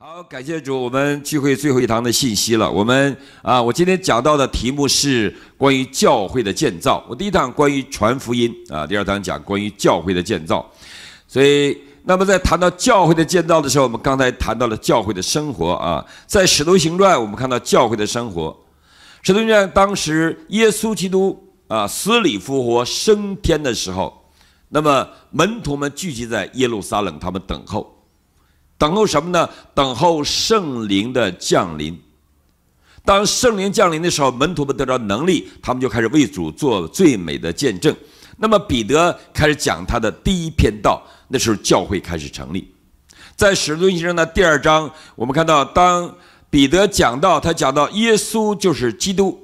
好，感谢主，我们聚会最后一堂的信息了。我们啊，我今天讲到的题目是关于教会的建造。我第一堂关于传福音啊，第二堂讲关于教会的建造。所以，那么在谈到教会的建造的时候，我们刚才谈到了教会的生活啊，在《使徒行传》我们看到教会的生活。《使徒行传》当时耶稣基督啊死里复活升天的时候，那么门徒们聚集在耶路撒冷，他们等候。等候什么呢？等候圣灵的降临。当圣灵降临的时候，门徒们得到能力，他们就开始为主做最美的见证。那么彼得开始讲他的第一篇道，那时候教会开始成立。在使徒行传的第二章，我们看到，当彼得讲到他讲到耶稣就是基督，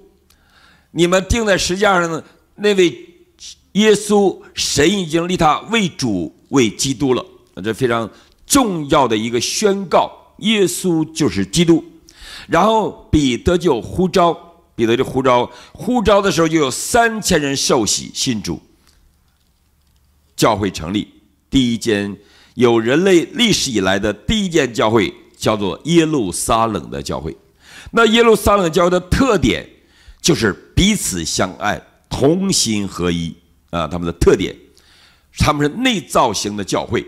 你们钉在石架上的那位耶稣，神已经立他为主、为基督了。这非常。重要的一个宣告：耶稣就是基督。然后彼得就呼召，彼得就呼召，呼召的时候就有三千人受洗信主。教会成立第一间，有人类历史以来的第一间教会，叫做耶路撒冷的教会。那耶路撒冷教会的特点就是彼此相爱，同心合一啊，他们的特点，他们是内造型的教会。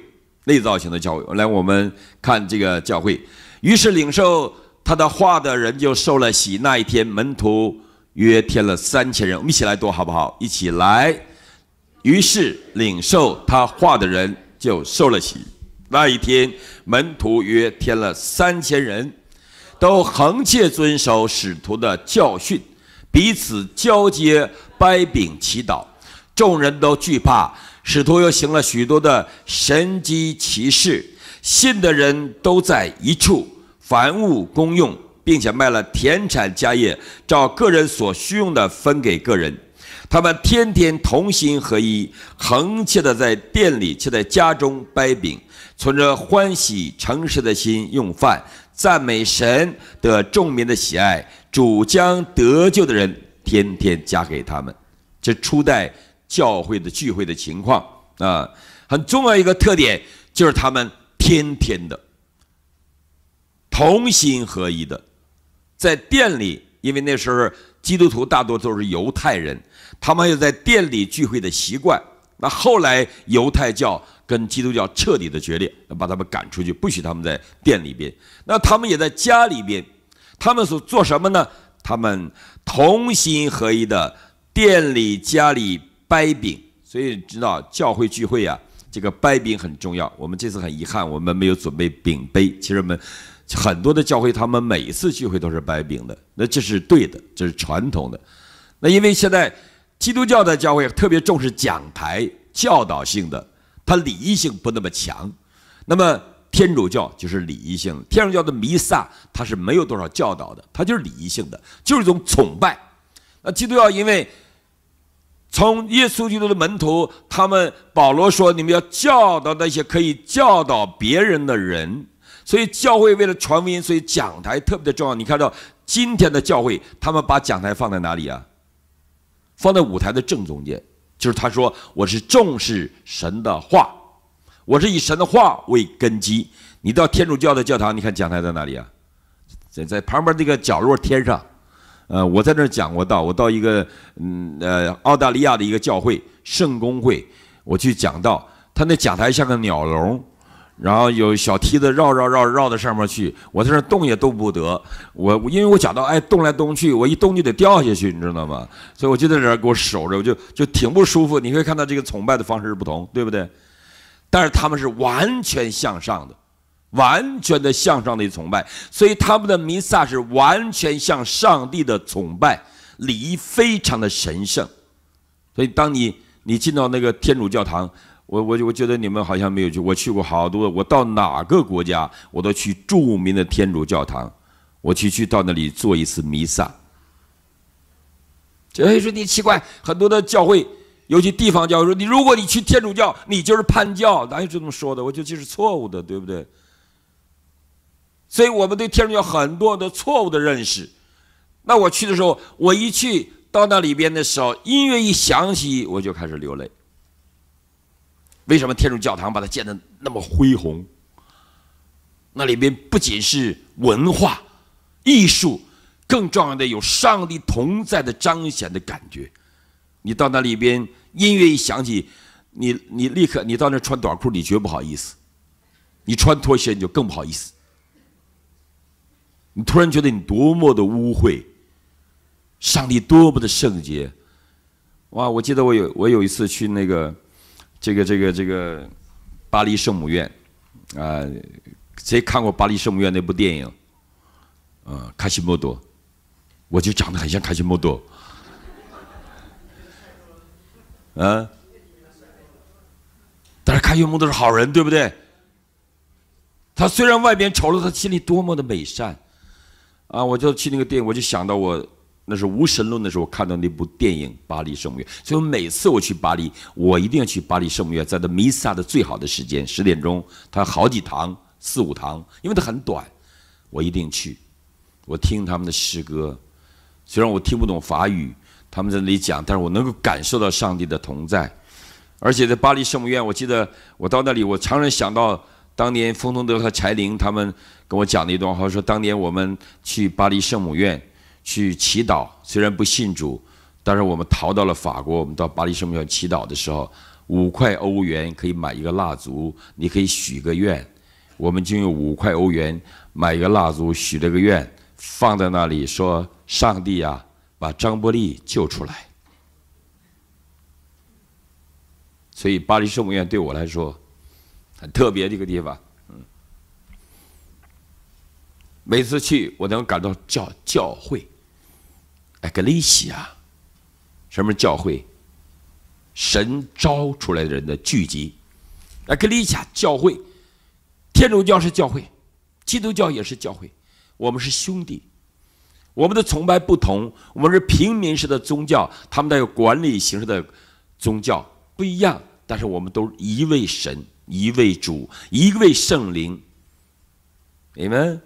内造型的教会，来，我们看这个教会。于是领受他的话的人就受了洗。那一天，门徒约添了三千人。我们一起来读好不好？一起来。于是领受他话的人就受了洗。那一天，门徒约添了三千人，都恒切遵守使徒的教训，彼此交接掰饼祈祷。众人都惧怕。使徒又行了许多的神机奇事，信的人都在一处，凡物公用，并且卖了田产家业，照个人所需用的分给个人。他们天天同心合一，恒切的在店里，却在家中掰饼，存着欢喜诚实的心用饭，赞美神的众民的喜爱，主将得救的人天天加给他们。这初代。教会的聚会的情况啊，很重要一个特点就是他们天天的同心合一的，在店里，因为那时候基督徒大多都是犹太人，他们有在店里聚会的习惯。那后来犹太教跟基督教彻底的决裂，把他们赶出去，不许他们在店里边。那他们也在家里边，他们所做什么呢？他们同心合一的店里、家里。掰饼，所以知道教会聚会啊，这个掰饼很重要。我们这次很遗憾，我们没有准备饼杯。其实我们很多的教会，他们每次聚会都是掰饼的，那这是对的，这是传统的。那因为现在基督教的教会特别重视讲台教导性的，它礼仪性不那么强。那么天主教就是礼仪性天主教的弥撒它是没有多少教导的，它就是礼仪性的，就是一种崇拜。那基督教因为。从耶稣基督的门徒，他们保罗说：“你们要教导那些可以教导别人的人。”所以教会为了传福音，所以讲台特别的重要。你看到今天的教会，他们把讲台放在哪里啊？放在舞台的正中间。就是他说：“我是重视神的话，我是以神的话为根基。”你到天主教的教堂，你看讲台在哪里啊？在在旁边那个角落天上。呃，我在那儿讲过道，我到一个嗯呃澳大利亚的一个教会圣公会，我去讲道，他那讲台像个鸟笼，然后有小梯子绕绕绕绕到上面去，我在那动也动不得，我因为我讲到哎动来动去，我一动就得掉下去，你知道吗？所以我就在这儿给我守着，我就就挺不舒服。你可以看到这个崇拜的方式不同，对不对？但是他们是完全向上的。完全的向上帝崇拜，所以他们的弥撒是完全向上帝的崇拜，礼仪非常的神圣。所以，当你你进到那个天主教堂，我我我觉得你们好像没有去，我去过好多，我到哪个国家我都去著名的天主教堂，我去去到那里做一次弥撒。哎，说你奇怪，很多的教会，尤其地方教会说你，如果你去天主教，你就是叛教，哪有这么说的？我觉得这是错误的，对不对？所以我们对天主教很多的错误的认识，那我去的时候，我一去到那里边的时候，音乐一响起，我就开始流泪。为什么天主教堂把它建得那么恢宏？那里边不仅是文化、艺术，更重要的有上帝同在的彰显的感觉。你到那里边，音乐一响起，你你立刻，你到那穿短裤，你绝不好意思；你穿拖鞋，你就更不好意思。你突然觉得你多么的污秽，上帝多么的圣洁，哇！我记得我有我有一次去那个，这个这个这个巴黎圣母院，啊，谁看过巴黎圣母院那部电影？啊，卡西莫多，我就长得很像卡西莫多，啊，但是卡西莫多是好人，对不对？他虽然外边丑陋，他心里多么的美善。啊，我就去那个店，我就想到我那是无神论的时候，看到那部电影《巴黎圣母院》，所以每次我去巴黎，我一定要去巴黎圣母院，在那弥撒的最好的时间，十点钟，他好几堂，四五堂，因为他很短，我一定去，我听他们的诗歌，虽然我听不懂法语，他们在那里讲，但是我能够感受到上帝的同在，而且在巴黎圣母院，我记得我到那里，我常常想到当年丰通德和柴玲他们。跟我讲了一段话，说当年我们去巴黎圣母院去祈祷，虽然不信主，但是我们逃到了法国，我们到巴黎圣母院祈祷的时候，五块欧元可以买一个蜡烛，你可以许个愿，我们就用五块欧元买一个蜡烛，许了个愿，放在那里说上帝啊，把张伯利救出来。所以巴黎圣母院对我来说很特别的一个地方。每次去，我能感到教教会，哎，格里西啊，什么教会？神招出来的人的聚集，哎，格利西亚教会，天主教是教会，基督教也是教会，我们是兄弟，我们的崇拜不同，我们是平民式的宗教，他们带有管理形式的宗教不一样，但是我们都一位神，一位主，一位圣灵，你们。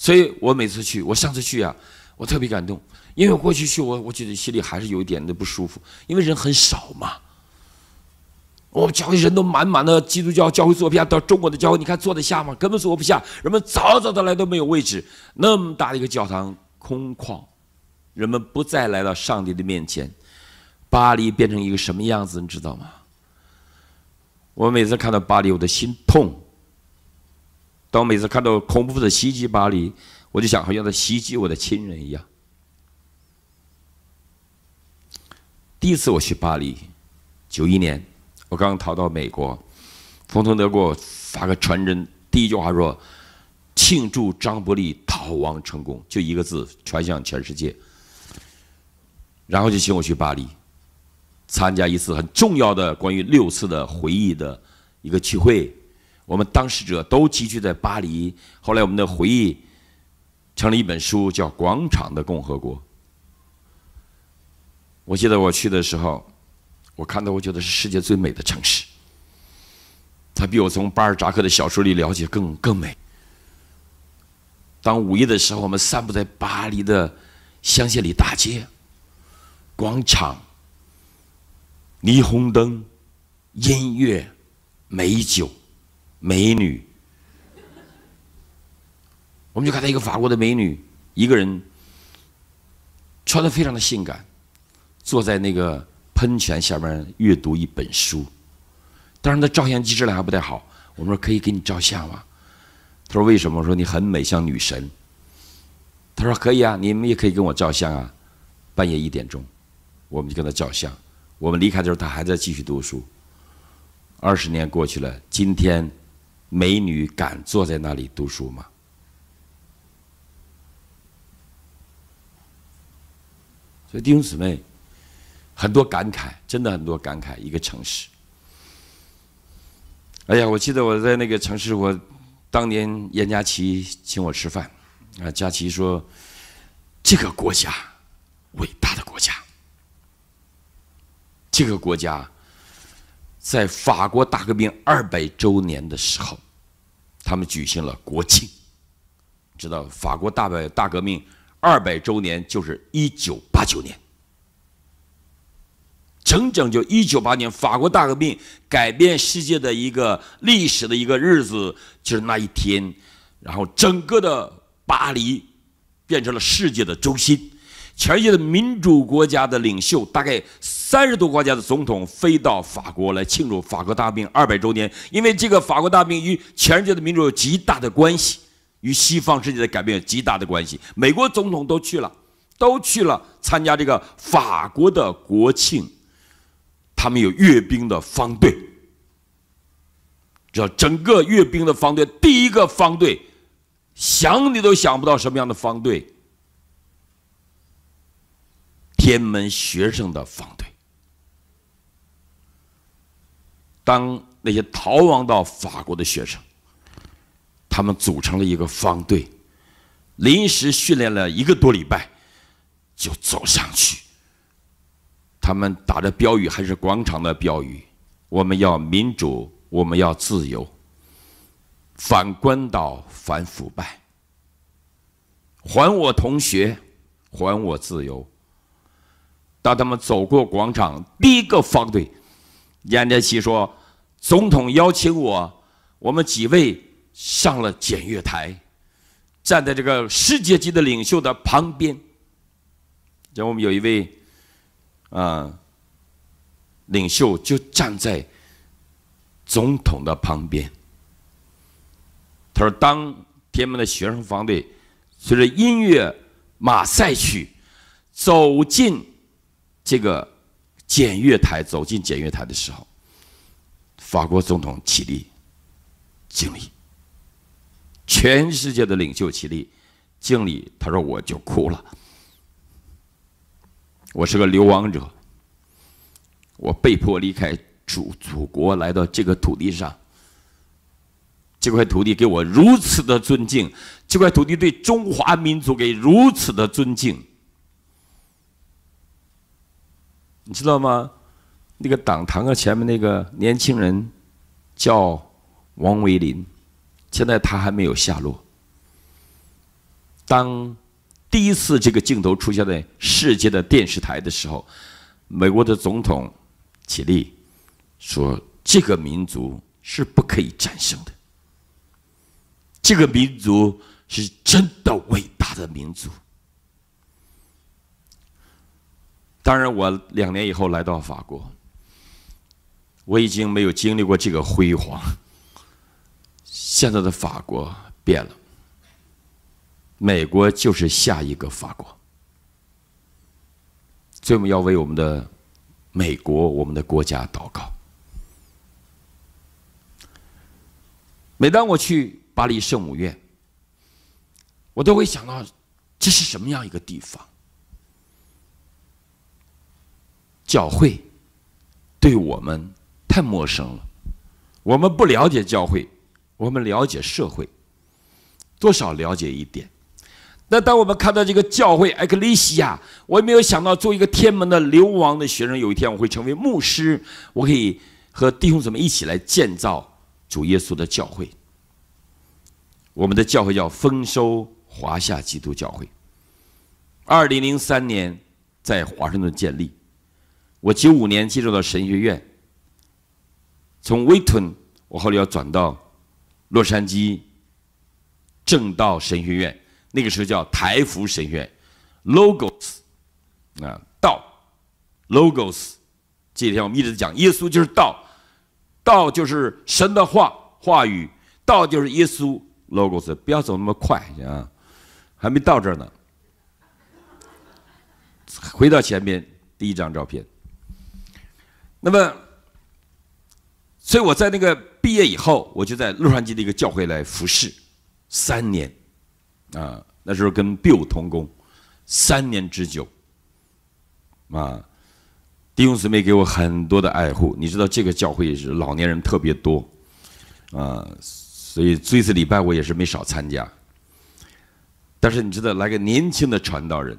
所以，我每次去，我上次去啊，我特别感动，因为过去去，我我觉得心里还是有一点的不舒服，因为人很少嘛。我们教会人都满满的，基督教教会坐不下，到中国的教会，你看坐得下吗？根本坐不下，人们早早的来都没有位置，那么大的一个教堂空旷，人们不再来到上帝的面前。巴黎变成一个什么样子，你知道吗？我每次看到巴黎，我的心痛。当我每次看到恐怖分子袭击巴黎，我就想好像在袭击我的亲人一样。第一次我去巴黎，九一年，我刚逃到美国，冯程德给我发个传真，第一句话说：“庆祝张伯礼逃亡成功”，就一个字传向全世界。然后就请我去巴黎，参加一次很重要的关于六次的回忆的一个聚会。我们当事者都集聚在巴黎。后来我们的回忆成了一本书，叫《广场的共和国》。我记得我去的时候，我看到，我觉得是世界最美的城市。它比我从巴尔扎克的小说里了解更更美。当午夜的时候，我们散步在巴黎的香榭里大街、广场、霓虹灯、音乐、美酒。美女，我们就看到一个法国的美女，一个人穿的非常的性感，坐在那个喷泉下面阅读一本书。当然，她照相机质量还不太好。我们说可以给你照相吗？她说为什么？我说你很美，像女神。她说可以啊，你们也可以跟我照相啊。半夜一点钟，我们就跟她照相。我们离开的时候，她还在继续读书。二十年过去了，今天。美女敢坐在那里读书吗？所以弟兄姊妹，很多感慨，真的很多感慨。一个城市，哎呀，我记得我在那个城市，我当年闫佳琪请我吃饭，啊，佳琪说：“这个国家，伟大的国家，这个国家。”在法国大革命二百周年的时候，他们举行了国庆。知道法国大百大革命二百周年就是一九八九年，整整就一九八年，法国大革命改变世界的一个历史的一个日子就是那一天。然后，整个的巴黎变成了世界的中心。全世界的民主国家的领袖，大概三十多国家的总统，飞到法国来庆祝法国大兵二百周年，因为这个法国大兵与全世界的民主有极大的关系，与西方世界的改变有极大的关系。美国总统都去了，都去了参加这个法国的国庆，他们有阅兵的方队，这整个阅兵的方队，第一个方队，想你都想不到什么样的方队。天门学生的方队，当那些逃亡到法国的学生，他们组成了一个方队，临时训练了一个多礼拜，就走上去。他们打着标语还是广场的标语：“我们要民主，我们要自由，反官倒，反腐败，还我同学，还我自由。”当他们走过广场第一个方队，闫德奇说：“总统邀请我，我们几位上了检阅台，站在这个世界级的领袖的旁边。后我们有一位，啊，领袖就站在总统的旁边。”他说：“当天门的学生方队随着音乐《马赛曲》走进。”这个检阅台走进检阅台的时候，法国总统起立敬礼，全世界的领袖起立敬礼。他说：“我就哭了，我是个流亡者，我被迫离开祖祖国，来到这个土地上。这块土地给我如此的尊敬，这块土地对中华民族给如此的尊敬。”你知道吗？那个党堂的前面那个年轻人叫王维林，现在他还没有下落。当第一次这个镜头出现在世界的电视台的时候，美国的总统起立说：“这个民族是不可以战胜的，这个民族是真的伟大的民族。”当然，我两年以后来到法国，我已经没有经历过这个辉煌。现在的法国变了，美国就是下一个法国，所以我们要为我们的美国、我们的国家祷告。每当我去巴黎圣母院，我都会想到这是什么样一个地方。教会对我们太陌生了，我们不了解教会，我们了解社会，多少了解一点。那当我们看到这个教会艾克利西亚，我也没有想到，做一个天门的流亡的学生，有一天我会成为牧师，我可以和弟兄姊妹一起来建造主耶稣的教会。我们的教会叫丰收华夏基督教会，二零零三年在华盛顿建立。我九五年进入到神学院，从威顿，我后来要转到洛杉矶正道神学院，那个时候叫台福神学院，logos 啊道 logos，这几天我们一直在讲，耶稣就是道，道就是神的话话语，道就是耶稣 logos，不要走那么快啊，还没到这儿呢，回到前面第一张照片。那么，所以我在那个毕业以后，我就在洛杉矶的一个教会来服侍三年，啊，那时候跟毕武同工三年之久，啊，弟兄姊妹给我很多的爱护。你知道，这个教会是老年人特别多，啊，所以这次礼拜我也是没少参加。但是你知道，来个年轻的传道人，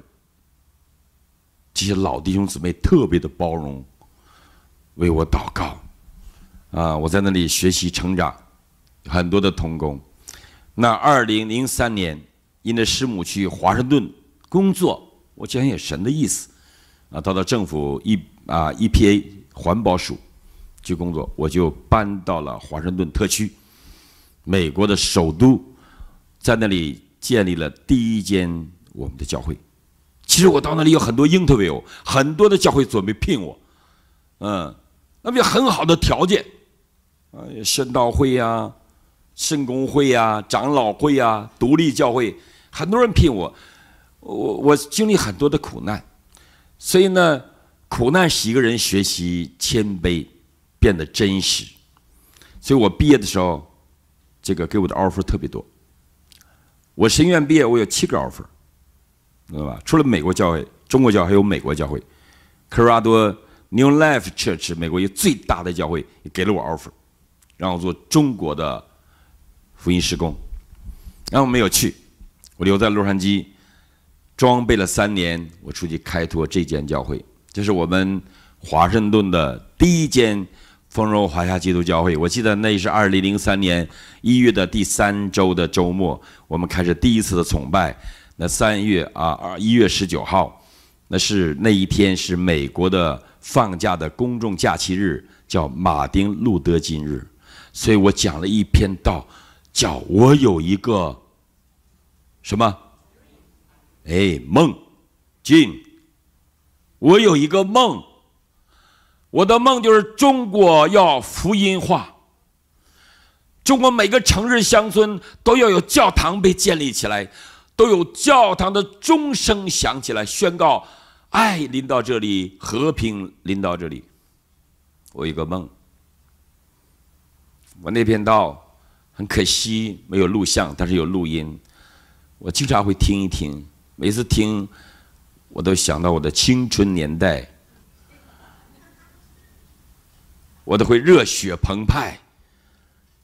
这些老弟兄姊妹特别的包容。为我祷告，啊，我在那里学习成长，很多的童工。那二零零三年，因着师母去华盛顿工作，我讲也神的意思，啊，到了政府一啊 EPA 环保署去工作，我就搬到了华盛顿特区，美国的首都，在那里建立了第一间我们的教会。其实我到那里有很多 i 特 w 很多的教会准备聘我，嗯。那么有很好的条件，啊，圣道会呀，圣公会呀，长老会呀，独立教会，很多人聘我，我我经历很多的苦难，所以呢，苦难使一个人学习谦卑，变得真实，所以我毕业的时候，这个给我的 offer 特别多，我神学院毕业，我有七个 offer，知道吧？除了美国教会，中国教会，还有美国教会，科罗拉多。New Life Church，美国一最大的教会，给了我 offer，让我做中国的福音施工，然后没有去，我留在洛杉矶，装备了三年，我出去开拓这间教会，这是我们华盛顿的第一间丰荣华夏基督教会。我记得那是二零零三年一月的第三周的周末，我们开始第一次的崇拜。那三月啊，一月十九号，那是那一天是美国的。放假的公众假期日叫马丁路德金日，所以我讲了一篇道，叫我有一个什么？哎，梦境。我有一个梦，我的梦就是中国要福音化，中国每个城市乡村都要有教堂被建立起来，都有教堂的钟声响起来，宣告。爱临到这里，和平临到这里。我有个梦，我那篇道很可惜没有录像，但是有录音。我经常会听一听，每次听，我都想到我的青春年代，我都会热血澎湃。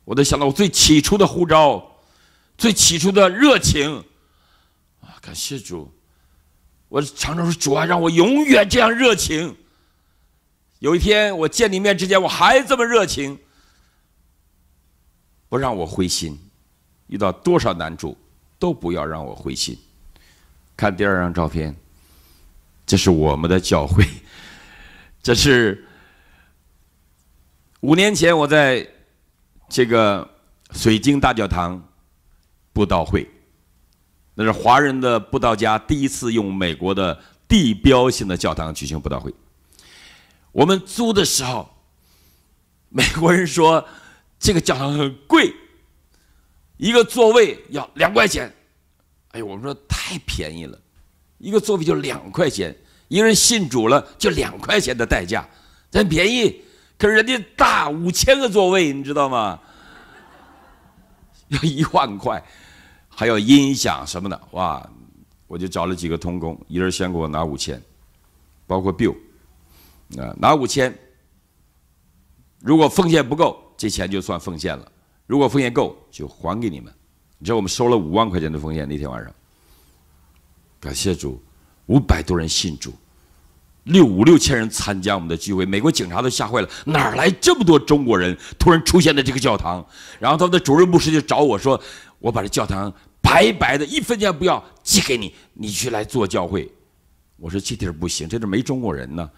我都想到我最起初的呼召，最起初的热情。啊，感谢主。我常常说，主啊，让我永远这样热情。有一天，我见你面之前，我还这么热情，不让我灰心。遇到多少难处，都不要让我灰心。看第二张照片，这是我们的教会，这是五年前我在这个水晶大教堂布道会。那是华人的布道家第一次用美国的地标性的教堂举行布道会。我们租的时候，美国人说这个教堂很贵，一个座位要两块钱。哎呦，我们说太便宜了，一个座位就两块钱，一个人信主了就两块钱的代价，很便宜，可是人家大五千个座位，你知道吗？要一万块。还有音响什么的，哇！我就找了几个童工，一人先给我拿五千，包括 Bill，啊，拿五千。如果奉献不够，这钱就算奉献了；如果奉献够，就还给你们。你知道我们收了五万块钱的奉献。那天晚上，感谢主，五百多人信主，六五六千人参加我们的聚会。美国警察都吓坏了，哪来这么多中国人突然出现在这个教堂？然后他们的主任牧师就找我说：“我把这教堂。”白白的一分钱不要寄给你，你去来做教会。我说这地儿不行，这地儿没中国人呢。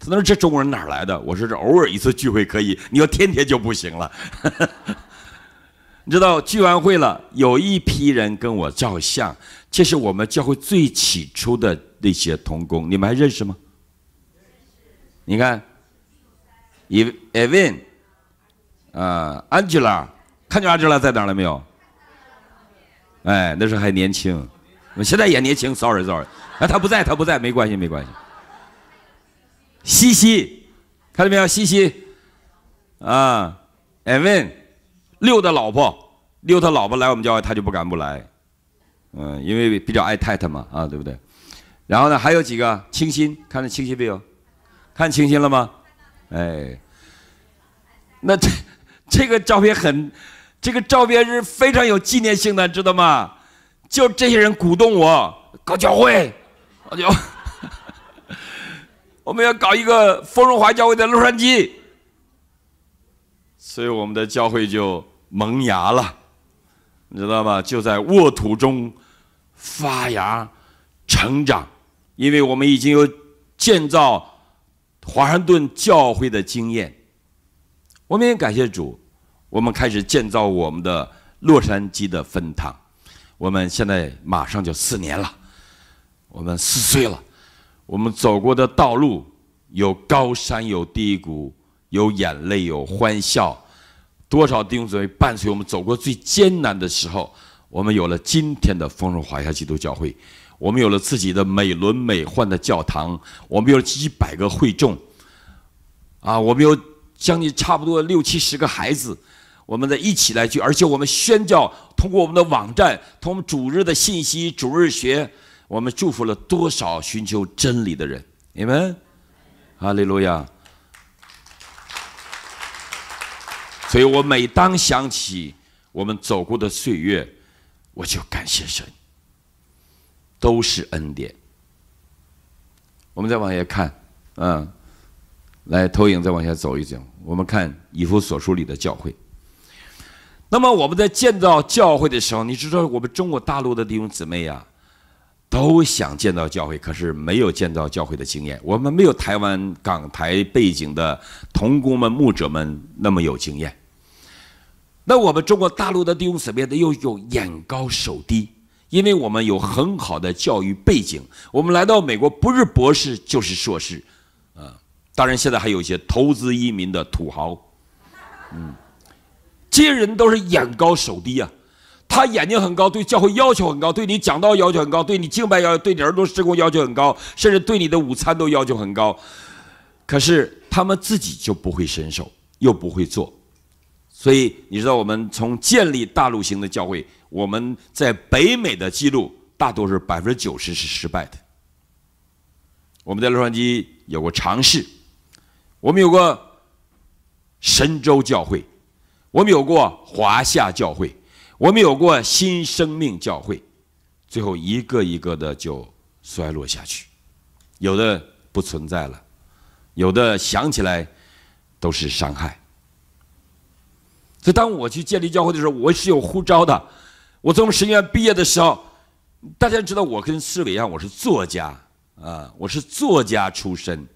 他说这中国人哪来的？我说这偶尔一次聚会可以，你要天天就不行了。你知道聚完会了，有一批人跟我照相，这是我们教会最起初的那些同工，你们还认识吗？你看，Eve，呃，Angela，看见 Angela 在哪儿了没有？哎，那时候还年轻，我现在也年轻。Sorry，Sorry，啊，他不在，他不在，没关系，没关系。西西，看见没有？西西，啊，Evan，六的老婆，六他老婆来我们家，他就不敢不来。嗯，因为比较爱太太嘛，啊，对不对？然后呢，还有几个清新，看到清新没有？看清新了吗？哎，那这这个照片很。这个照片是非常有纪念性的，知道吗？就这些人鼓动我搞教会，啊，就 我们要搞一个丰荣华教会的洛杉矶，所以我们的教会就萌芽了，你知道吗？就在沃土中发芽、成长，因为我们已经有建造华盛顿教会的经验，我们也感谢主。我们开始建造我们的洛杉矶的分堂，我们现在马上就四年了，我们四岁了，我们走过的道路有高山有低谷，有眼泪有欢笑，多少弟兄姊妹伴随我们走过最艰难的时候，我们有了今天的丰盛华夏基督教会，我们有了自己的美轮美奂的教堂，我们有几百个会众，啊，我们有将近差不多六七十个孩子。我们的一起来去，而且我们宣教，通过我们的网站，通过主日的信息、主日学，我们祝福了多少寻求真理的人？你们，哈利路亚！所以，我每当想起我们走过的岁月，我就感谢神，都是恩典。我们再往下看，嗯，来投影，再往下走一走，我们看《以弗所书》里的教会。那么我们在建造教会的时候，你知道我们中国大陆的弟兄姊妹呀，都想建造教会，可是没有建造教会的经验。我们没有台湾、港台背景的同工们、牧者们那么有经验。那我们中国大陆的弟兄姊妹呢，又又眼高手低，因为我们有很好的教育背景，我们来到美国不是博士就是硕士，啊，当然现在还有一些投资移民的土豪，嗯。这些人都是眼高手低啊。他眼睛很高，对教会要求很高，对你讲道要求很高，对你敬拜要，对你儿童事工要求很高，甚至对你的午餐都要求很高。可是他们自己就不会伸手，又不会做。所以你知道，我们从建立大陆型的教会，我们在北美的记录大多是百分之九十是失败的。我们在洛杉矶有过尝试，我们有个神州教会。我们有过华夏教会，我们有过新生命教会，最后一个一个的就衰落下去，有的不存在了，有的想起来都是伤害。所以当我去建立教会的时候，我是有呼召的。我从神学院毕业的时候，大家知道我跟思维一样，我是作家啊，我是作家出身，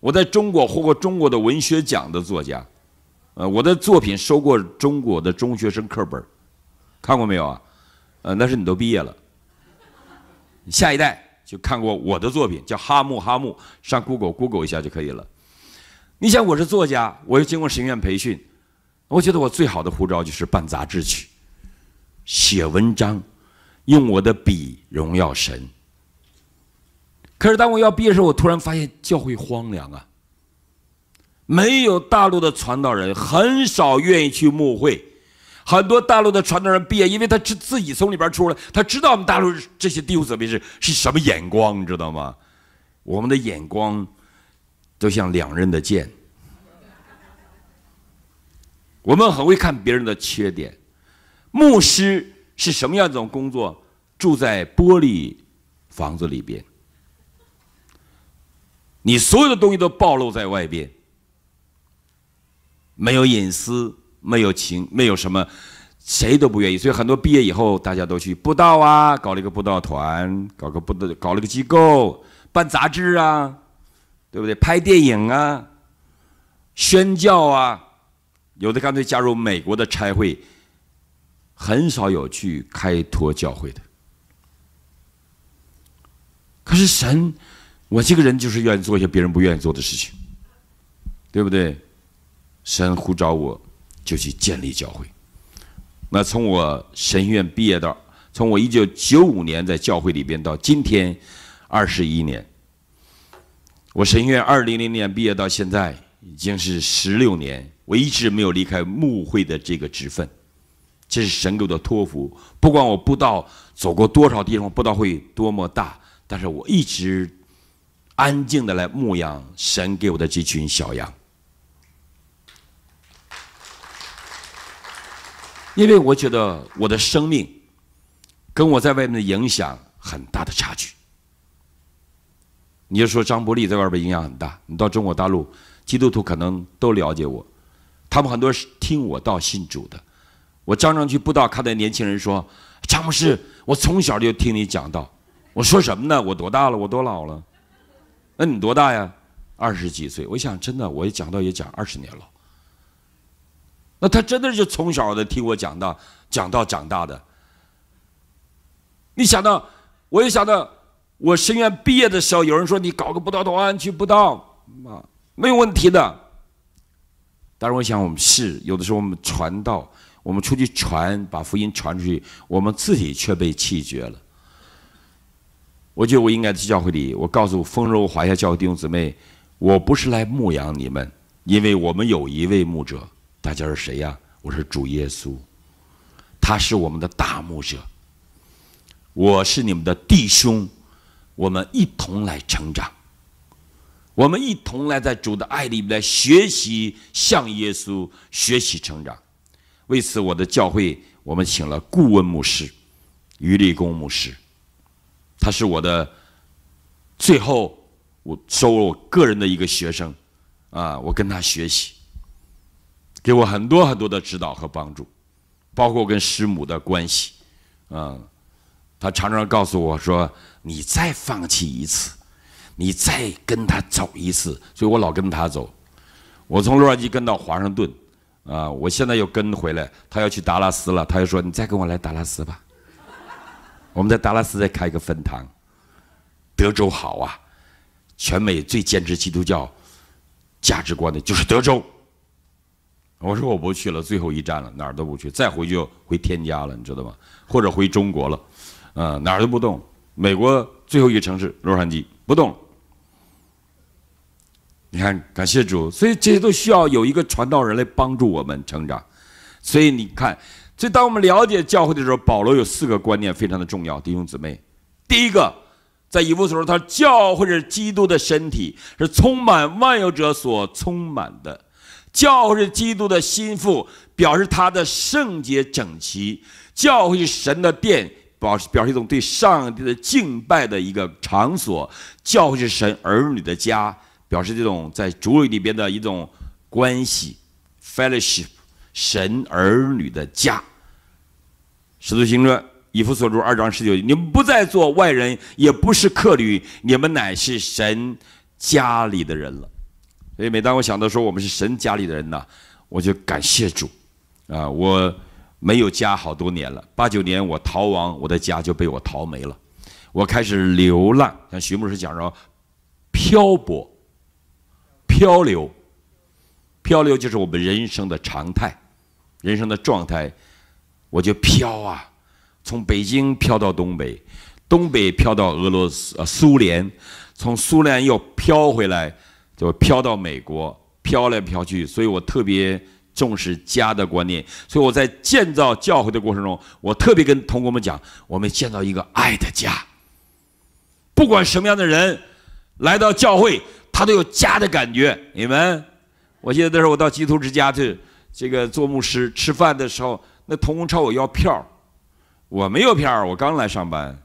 我在中国获过中国的文学奖的作家。呃，我的作品收过中国的中学生课本，看过没有啊？呃，那是你都毕业了，下一代就看过我的作品，叫《哈木哈木》，上 Google Google 一下就可以了。你想我是作家，我又经过神院培训，我觉得我最好的护照就是办杂志去，写文章，用我的笔荣耀神。可是当我要毕业时候，我突然发现教会荒凉啊。没有大陆的传道人很少愿意去牧会，很多大陆的传道人毕业，因为他是自己从里边出来，他知道我们大陆这些弟兄姊妹是是什么眼光，你知道吗？我们的眼光，都像两刃的剑。我们很会看别人的缺点。牧师是什么样子的工作？住在玻璃房子里边，你所有的东西都暴露在外边。没有隐私，没有情，没有什么，谁都不愿意。所以很多毕业以后，大家都去布道啊，搞了一个布道团，搞个布道，搞了个机构，办杂志啊，对不对？拍电影啊，宣教啊，有的干脆加入美国的差会，很少有去开拓教会的。可是神，我这个人就是愿意做一些别人不愿意做的事情，对不对？神呼召我，就去建立教会。那从我神院毕业到，从我一九九五年在教会里边到今天二十一年，我神院二零零年毕业到现在已经是十六年，我一直没有离开牧会的这个职分。这是神给我的托付。不管我不到走过多少地方，不到会多么大，但是我一直安静的来牧养神给我的这群小羊。因为我觉得我的生命跟我在外面的影响很大的差距。你就说张伯利在外边影响很大，你到中国大陆基督徒可能都了解我，他们很多是听我到信主的。我张上去不道，看到年轻人说：“詹姆士，我从小就听你讲道。”我说什么呢？我多大了？我多老了？那你多大呀？二十几岁。我想，真的，我也讲道也讲二十年了。那他真的是从小的听我讲到讲到长大的，你想到，我一想到我生院毕业的时候，有人说你搞个不道德，安去不道，啊，没有问题的。但是我想，我们是有的时候我们传道，我们出去传，把福音传出去，我们自己却被弃绝了。我觉得我应该去教会里，我告诉丰润华夏教会弟兄姊妹，我不是来牧养你们，因为我们有一位牧者。大家是谁呀？我是主耶稣，他是我们的大牧者。我是你们的弟兄，我们一同来成长，我们一同来在主的爱里来学习，向耶稣学习成长。为此，我的教会我们请了顾问牧师于立功牧师，他是我的最后我收我个人的一个学生，啊，我跟他学习。给我很多很多的指导和帮助，包括跟师母的关系，嗯，他常常告诉我说：“你再放弃一次，你再跟他走一次。”所以，我老跟他走。我从洛杉矶跟到华盛顿，啊，我现在又跟回来。他要去达拉斯了，他就说：“你再跟我来达拉斯吧。”我们在达拉斯再开一个分堂。德州好啊，全美最坚持基督教价值观的就是德州。我说我不去了，最后一站了，哪儿都不去，再回去回天家了，你知道吗？或者回中国了，嗯，哪儿都不动。美国最后一个城市洛杉矶不动。你看，感谢主，所以这些都需要有一个传道人来帮助我们成长。所以你看，所以当我们了解教会的时候，保罗有四个观念非常的重要，弟兄姊妹。第一个，在以弗所，他教会是基督的身体，是充满万有者所充满的。教会是基督的心腹，表示他的圣洁整齐。教会是神的殿，表示表示一种对上帝的敬拜的一个场所。教会是神儿女的家，表示这种在主里里边的一种关系 （fellowship）。神儿女的家。使徒行传所著二章十九节：你们不再做外人，也不是客旅，你们乃是神家里的人了。所以，每当我想到说我们是神家里的人呐，我就感谢主啊！我没有家好多年了，八九年我逃亡，我的家就被我逃没了，我开始流浪。像徐牧师讲说，漂泊、漂流、漂流就是我们人生的常态，人生的状态。我就飘啊，从北京飘到东北，东北飘到俄罗斯啊，苏联，从苏联又飘回来。就飘到美国，飘来飘去，所以我特别重视家的观念。所以我在建造教会的过程中，我特别跟同工们讲，我们建造一个爱的家。不管什么样的人来到教会，他都有家的感觉，你们。我记得那时候我到基督之家去，这个做牧师吃饭的时候，那同工朝我要票，我没有票，我刚来上班，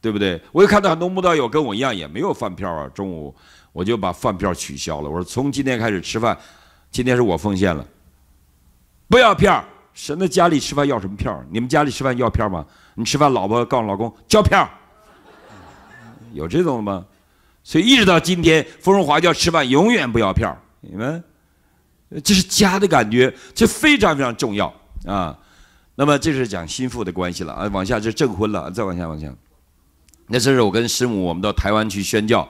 对不对？我也看到很多牧道友跟我一样，也没有饭票啊，中午。我就把饭票取消了。我说从今天开始吃饭，今天是我奉献了，不要票。神的家里吃饭要什么票？你们家里吃饭要票吗？你吃饭，老婆告诉老公交票，有这种吗？所以一直到今天，芙蓉华叫吃饭永远不要票。你们，这是家的感觉，这非常非常重要啊。那么这是讲心腹的关系了啊。往下是证婚了，再往下往下。那这是我跟师母，我们到台湾去宣教。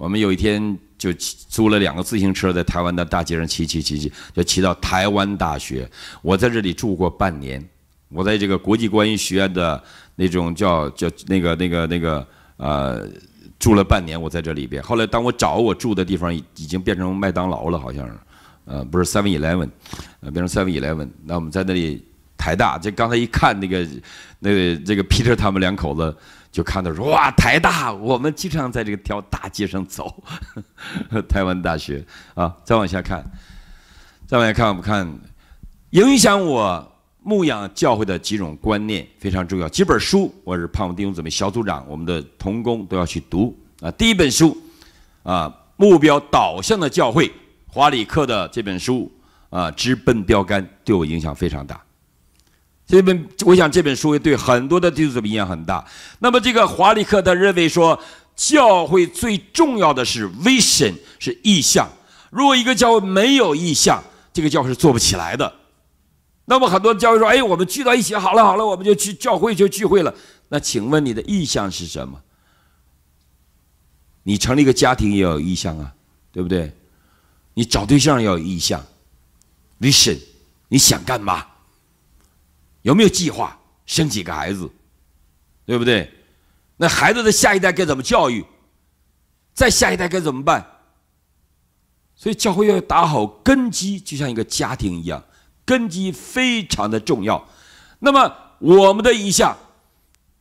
我们有一天就骑租了两个自行车，在台湾的大街上骑骑骑骑，就骑到台湾大学。我在这里住过半年，我在这个国际关系学院的那种叫叫那个那个那个呃住了半年，我在这里边。后来当我找我住的地方，已已经变成麦当劳了，好像，呃，不是 Seven Eleven，变成 Seven Eleven。那我们在那里台大，就刚才一看那个那个这个 Peter 他们两口子。就看到说哇，台大，我们经常在这个条大街上走，台湾大学啊。再往下看，再往下看，我们看影响我牧养教会的几种观念非常重要。几本书，我是盼望弟兄姊妹小组长，我们的同工都要去读啊。第一本书啊，目标导向的教会，华里克的这本书啊，直奔标杆，对我影响非常大。这本我想这本书会对很多的弟子们影响很大。那么，这个华理克他认为说，教会最重要的是 vision 是意向。如果一个教会没有意向，这个教会是做不起来的。那么，很多教会说：“哎，我们聚到一起，好了好了，我们就去教会就聚会了。”那请问你的意向是什么？你成立一个家庭也要有意向啊，对不对？你找对象要有意向，vision，你想干嘛？有没有计划生几个孩子，对不对？那孩子的下一代该怎么教育？再下一代该怎么办？所以教会要打好根基，就像一个家庭一样，根基非常的重要。那么我们的一项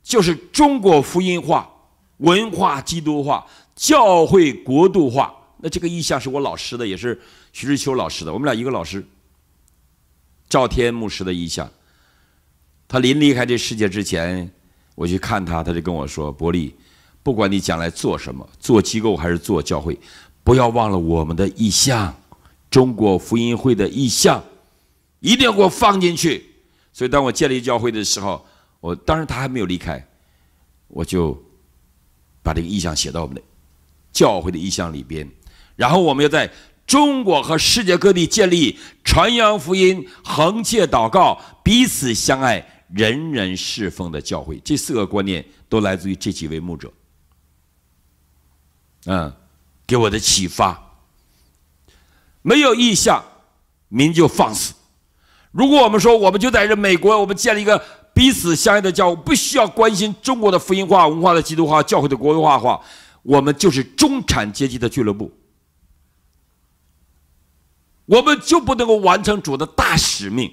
就是中国福音化、文化基督化、教会国度化。那这个意向是我老师的，也是徐志秋老师的，我们俩一个老师，赵天牧师的意向。他临离开这世界之前，我去看他，他就跟我说：“伯利，不管你将来做什么，做机构还是做教会，不要忘了我们的意向，中国福音会的意向，一定要给我放进去。”所以，当我建立教会的时候，我当然他还没有离开，我就把这个意向写到我们的教会的意向里边。然后，我们要在中国和世界各地建立传扬福音、横切祷告、彼此相爱。人人侍奉的教会，这四个观念都来自于这几位牧者，嗯，给我的启发。没有意向，民就放肆。如果我们说，我们就在这美国，我们建立一个彼此相爱的教会，不需要关心中国的福音化、文化的基督化、教会的国文化化，我们就是中产阶级的俱乐部，我们就不能够完成主的大使命。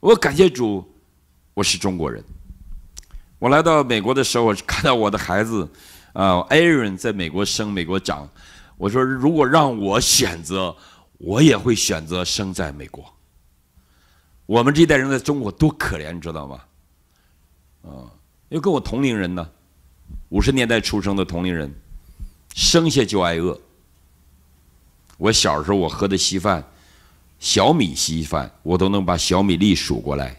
我感谢主，我是中国人。我来到美国的时候，我看到我的孩子，啊，Aaron 在美国生，美国长。我说，如果让我选择，我也会选择生在美国。我们这一代人在中国多可怜，你知道吗？啊，因为跟我同龄人呢，五十年代出生的同龄人，生下就挨饿。我小时候，我喝的稀饭。小米稀饭，我都能把小米粒数过来。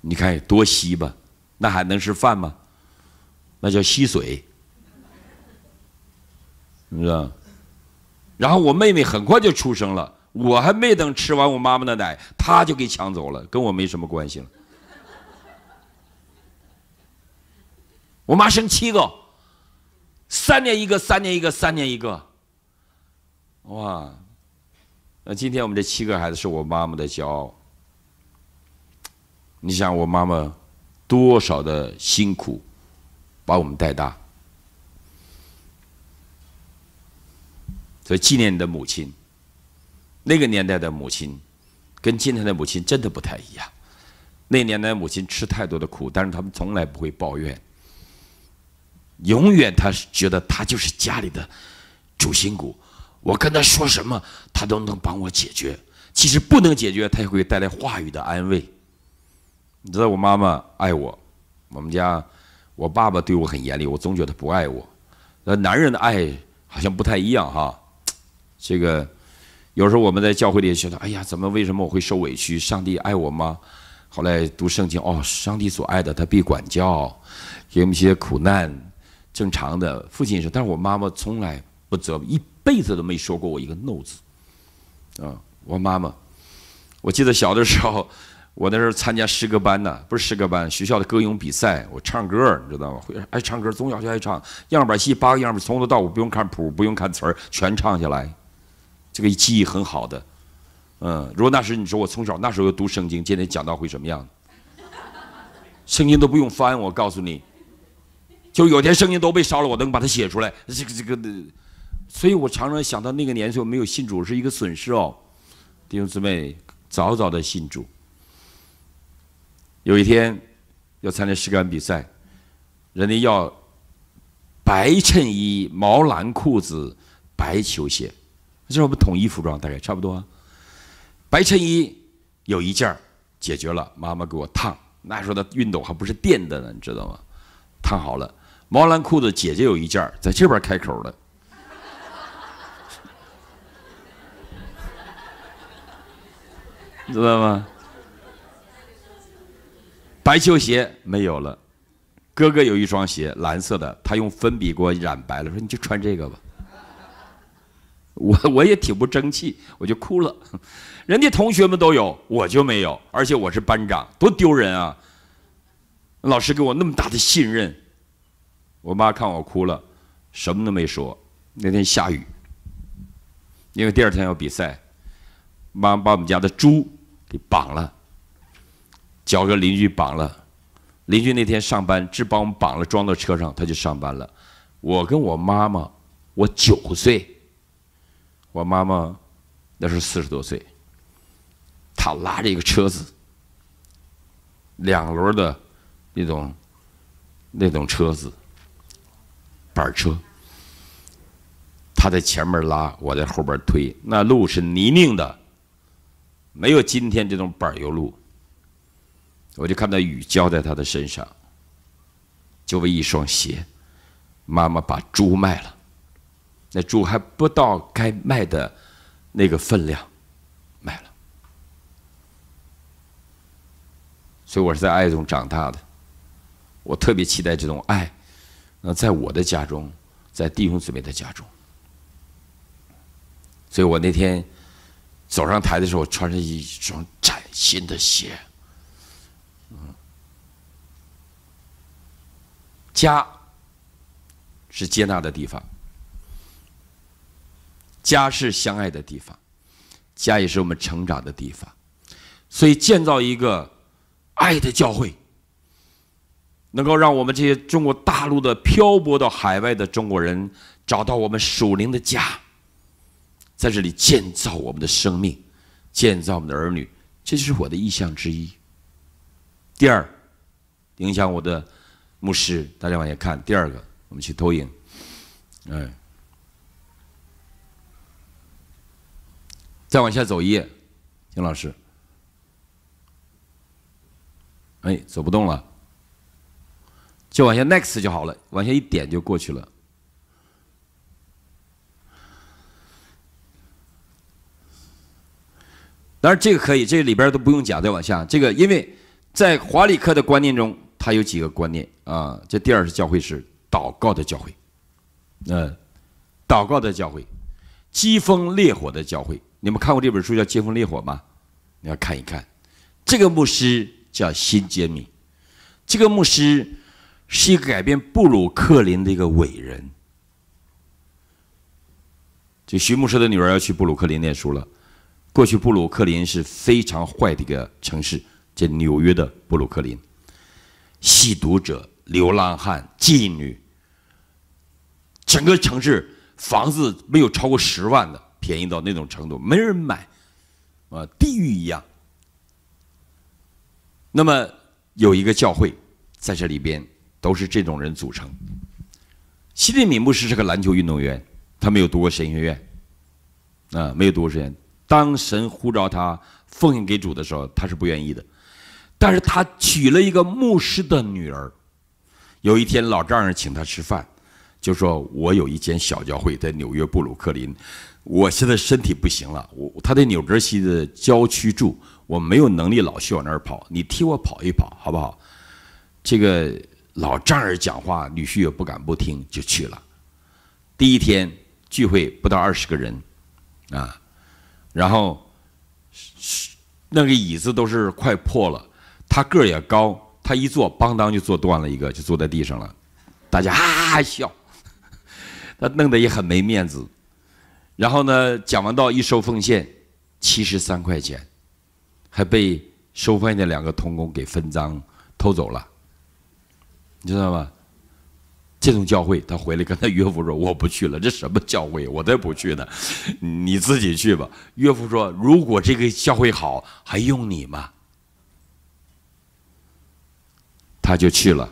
你看多稀吧，那还能是饭吗？那叫稀水，你知道？然后我妹妹很快就出生了，我还没等吃完我妈妈的奶，她就给抢走了，跟我没什么关系了。我妈生七个，三年一个，三年一个，三年一个，哇！那今天我们这七个孩子是我妈妈的骄傲。你想我妈妈多少的辛苦，把我们带大，所以纪念你的母亲。那个年代的母亲，跟今天的母亲真的不太一样。那年代母亲吃太多的苦，但是他们从来不会抱怨。永远，他是觉得他就是家里的主心骨。我跟他说什么，他都能帮我解决。其实不能解决，他也会带来话语的安慰。你知道我妈妈爱我，我们家我爸爸对我很严厉，我总觉得不爱我。那男人的爱好像不太一样哈。这个有时候我们在教会里觉得，哎呀，怎么为什么我会受委屈？上帝爱我吗？后来读圣经，哦，上帝所爱的他必管教，给我们一些苦难，正常的。父亲是，但是我妈妈从来不责一。辈子都没说过我一个 no 字，啊！我妈妈，我记得小的时候，我那时候参加诗歌班呢，不是诗歌班，学校的歌咏比赛，我唱歌，你知道吗？会爱唱歌，从小就爱唱样板戏，八个样板，从头到尾不用看谱，不用看词儿，全唱下来，这个记忆很好的。嗯，如果那时你说我从小那时候读圣经，今天讲到会什么样？圣经都不用翻，我告诉你，就有天圣经都被烧了，我能把它写出来，这个这个的。所以我常常想到那个年岁没有信主是一个损失哦，弟兄姊妹，早早的信主。有一天要参加诗歌比赛，人家要白衬衣、毛蓝裤子、白球鞋，这是我们统一服装，大概差不多。白衬衣有一件解决了，妈妈给我烫，那时候的熨斗还不是电的呢，你知道吗？烫好了，毛蓝裤子姐姐有一件在这边开口的。知道吗？白球鞋没有了，哥哥有一双鞋，蓝色的，他用粉笔给我染白了，说你就穿这个吧。我我也挺不争气，我就哭了。人家同学们都有，我就没有，而且我是班长，多丢人啊！老师给我那么大的信任，我妈看我哭了，什么都没说。那天下雨，因为第二天要比赛，妈把我们家的猪。给绑了，交给邻居绑了。邻居那天上班，只把我们绑了，装到车上，他就上班了。我跟我妈妈，我九岁，我妈妈那时候四十多岁。他拉着一个车子，两轮的，那种那种车子，板车。他在前面拉，我在后边推。那路是泥泞的。没有今天这种柏油路，我就看到雨浇在他的身上，就为一双鞋，妈妈把猪卖了，那猪还不到该卖的，那个分量，卖了，所以我是在爱中长大的，我特别期待这种爱，那在我的家中，在弟兄姊妹的家中，所以我那天。走上台的时候，我穿着一双崭新的鞋。嗯，家是接纳的地方，家是相爱的地方，家也是我们成长的地方。所以，建造一个爱的教会，能够让我们这些中国大陆的漂泊到海外的中国人找到我们属灵的家。在这里建造我们的生命，建造我们的儿女，这是我的意向之一。第二，影响我的牧师，大家往下看。第二个，我们去投影，哎，再往下走一页，金老师，哎，走不动了，就往下 next 就好了，往下一点就过去了。而这个可以，这个、里边都不用讲，再往下，这个，因为在华理克的观念中，他有几个观念啊。这第二是教会是祷告的教会，嗯，祷告的教会，疾风烈火的教会。你们看过这本书叫《疾风烈火》吗？你要看一看，这个牧师叫辛杰米，这个牧师是一个改变布鲁克林的一个伟人。就徐牧师的女儿要去布鲁克林念书了。过去布鲁克林是非常坏的一个城市，这纽约的布鲁克林，吸毒者、流浪汉、妓女，整个城市房子没有超过十万的，便宜到那种程度，没人买，啊，地狱一样。那么有一个教会在这里边，都是这种人组成。西利米牧师是个篮球运动员，他没有读过神学院，啊，没有读过神。学院。当神呼召他奉献给主的时候，他是不愿意的。但是他娶了一个牧师的女儿。有一天，老丈人请他吃饭，就说我有一间小教会，在纽约布鲁克林。我现在身体不行了，我他在纽泽西的郊区住，我没有能力老去往那儿跑，你替我跑一跑好不好？这个老丈人讲话，女婿也不敢不听，就去了。第一天聚会不到二十个人，啊。然后，那个椅子都是快破了，他个儿也高，他一坐，邦当就坐断了一个，就坐在地上了，大家哈哈笑，他弄得也很没面子。然后呢，讲完道一收奉献，七十三块钱，还被收献的两个童工给分赃偷走了，你知道吗？这种教会，他回来跟他岳父说：“我不去了，这什么教会？我才不去呢！你自己去吧。”岳父说：“如果这个教会好，还用你吗？”他就去了。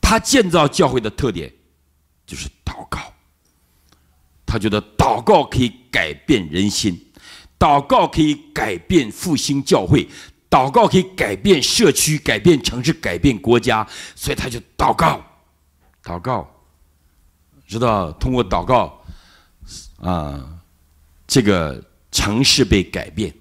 他建造教会的特点就是祷告。他觉得祷告可以改变人心，祷告可以改变复兴教会。祷告可以改变社区、改变城市、改变国家，所以他就祷告，祷告，知道通过祷告，啊，这个城市被改变。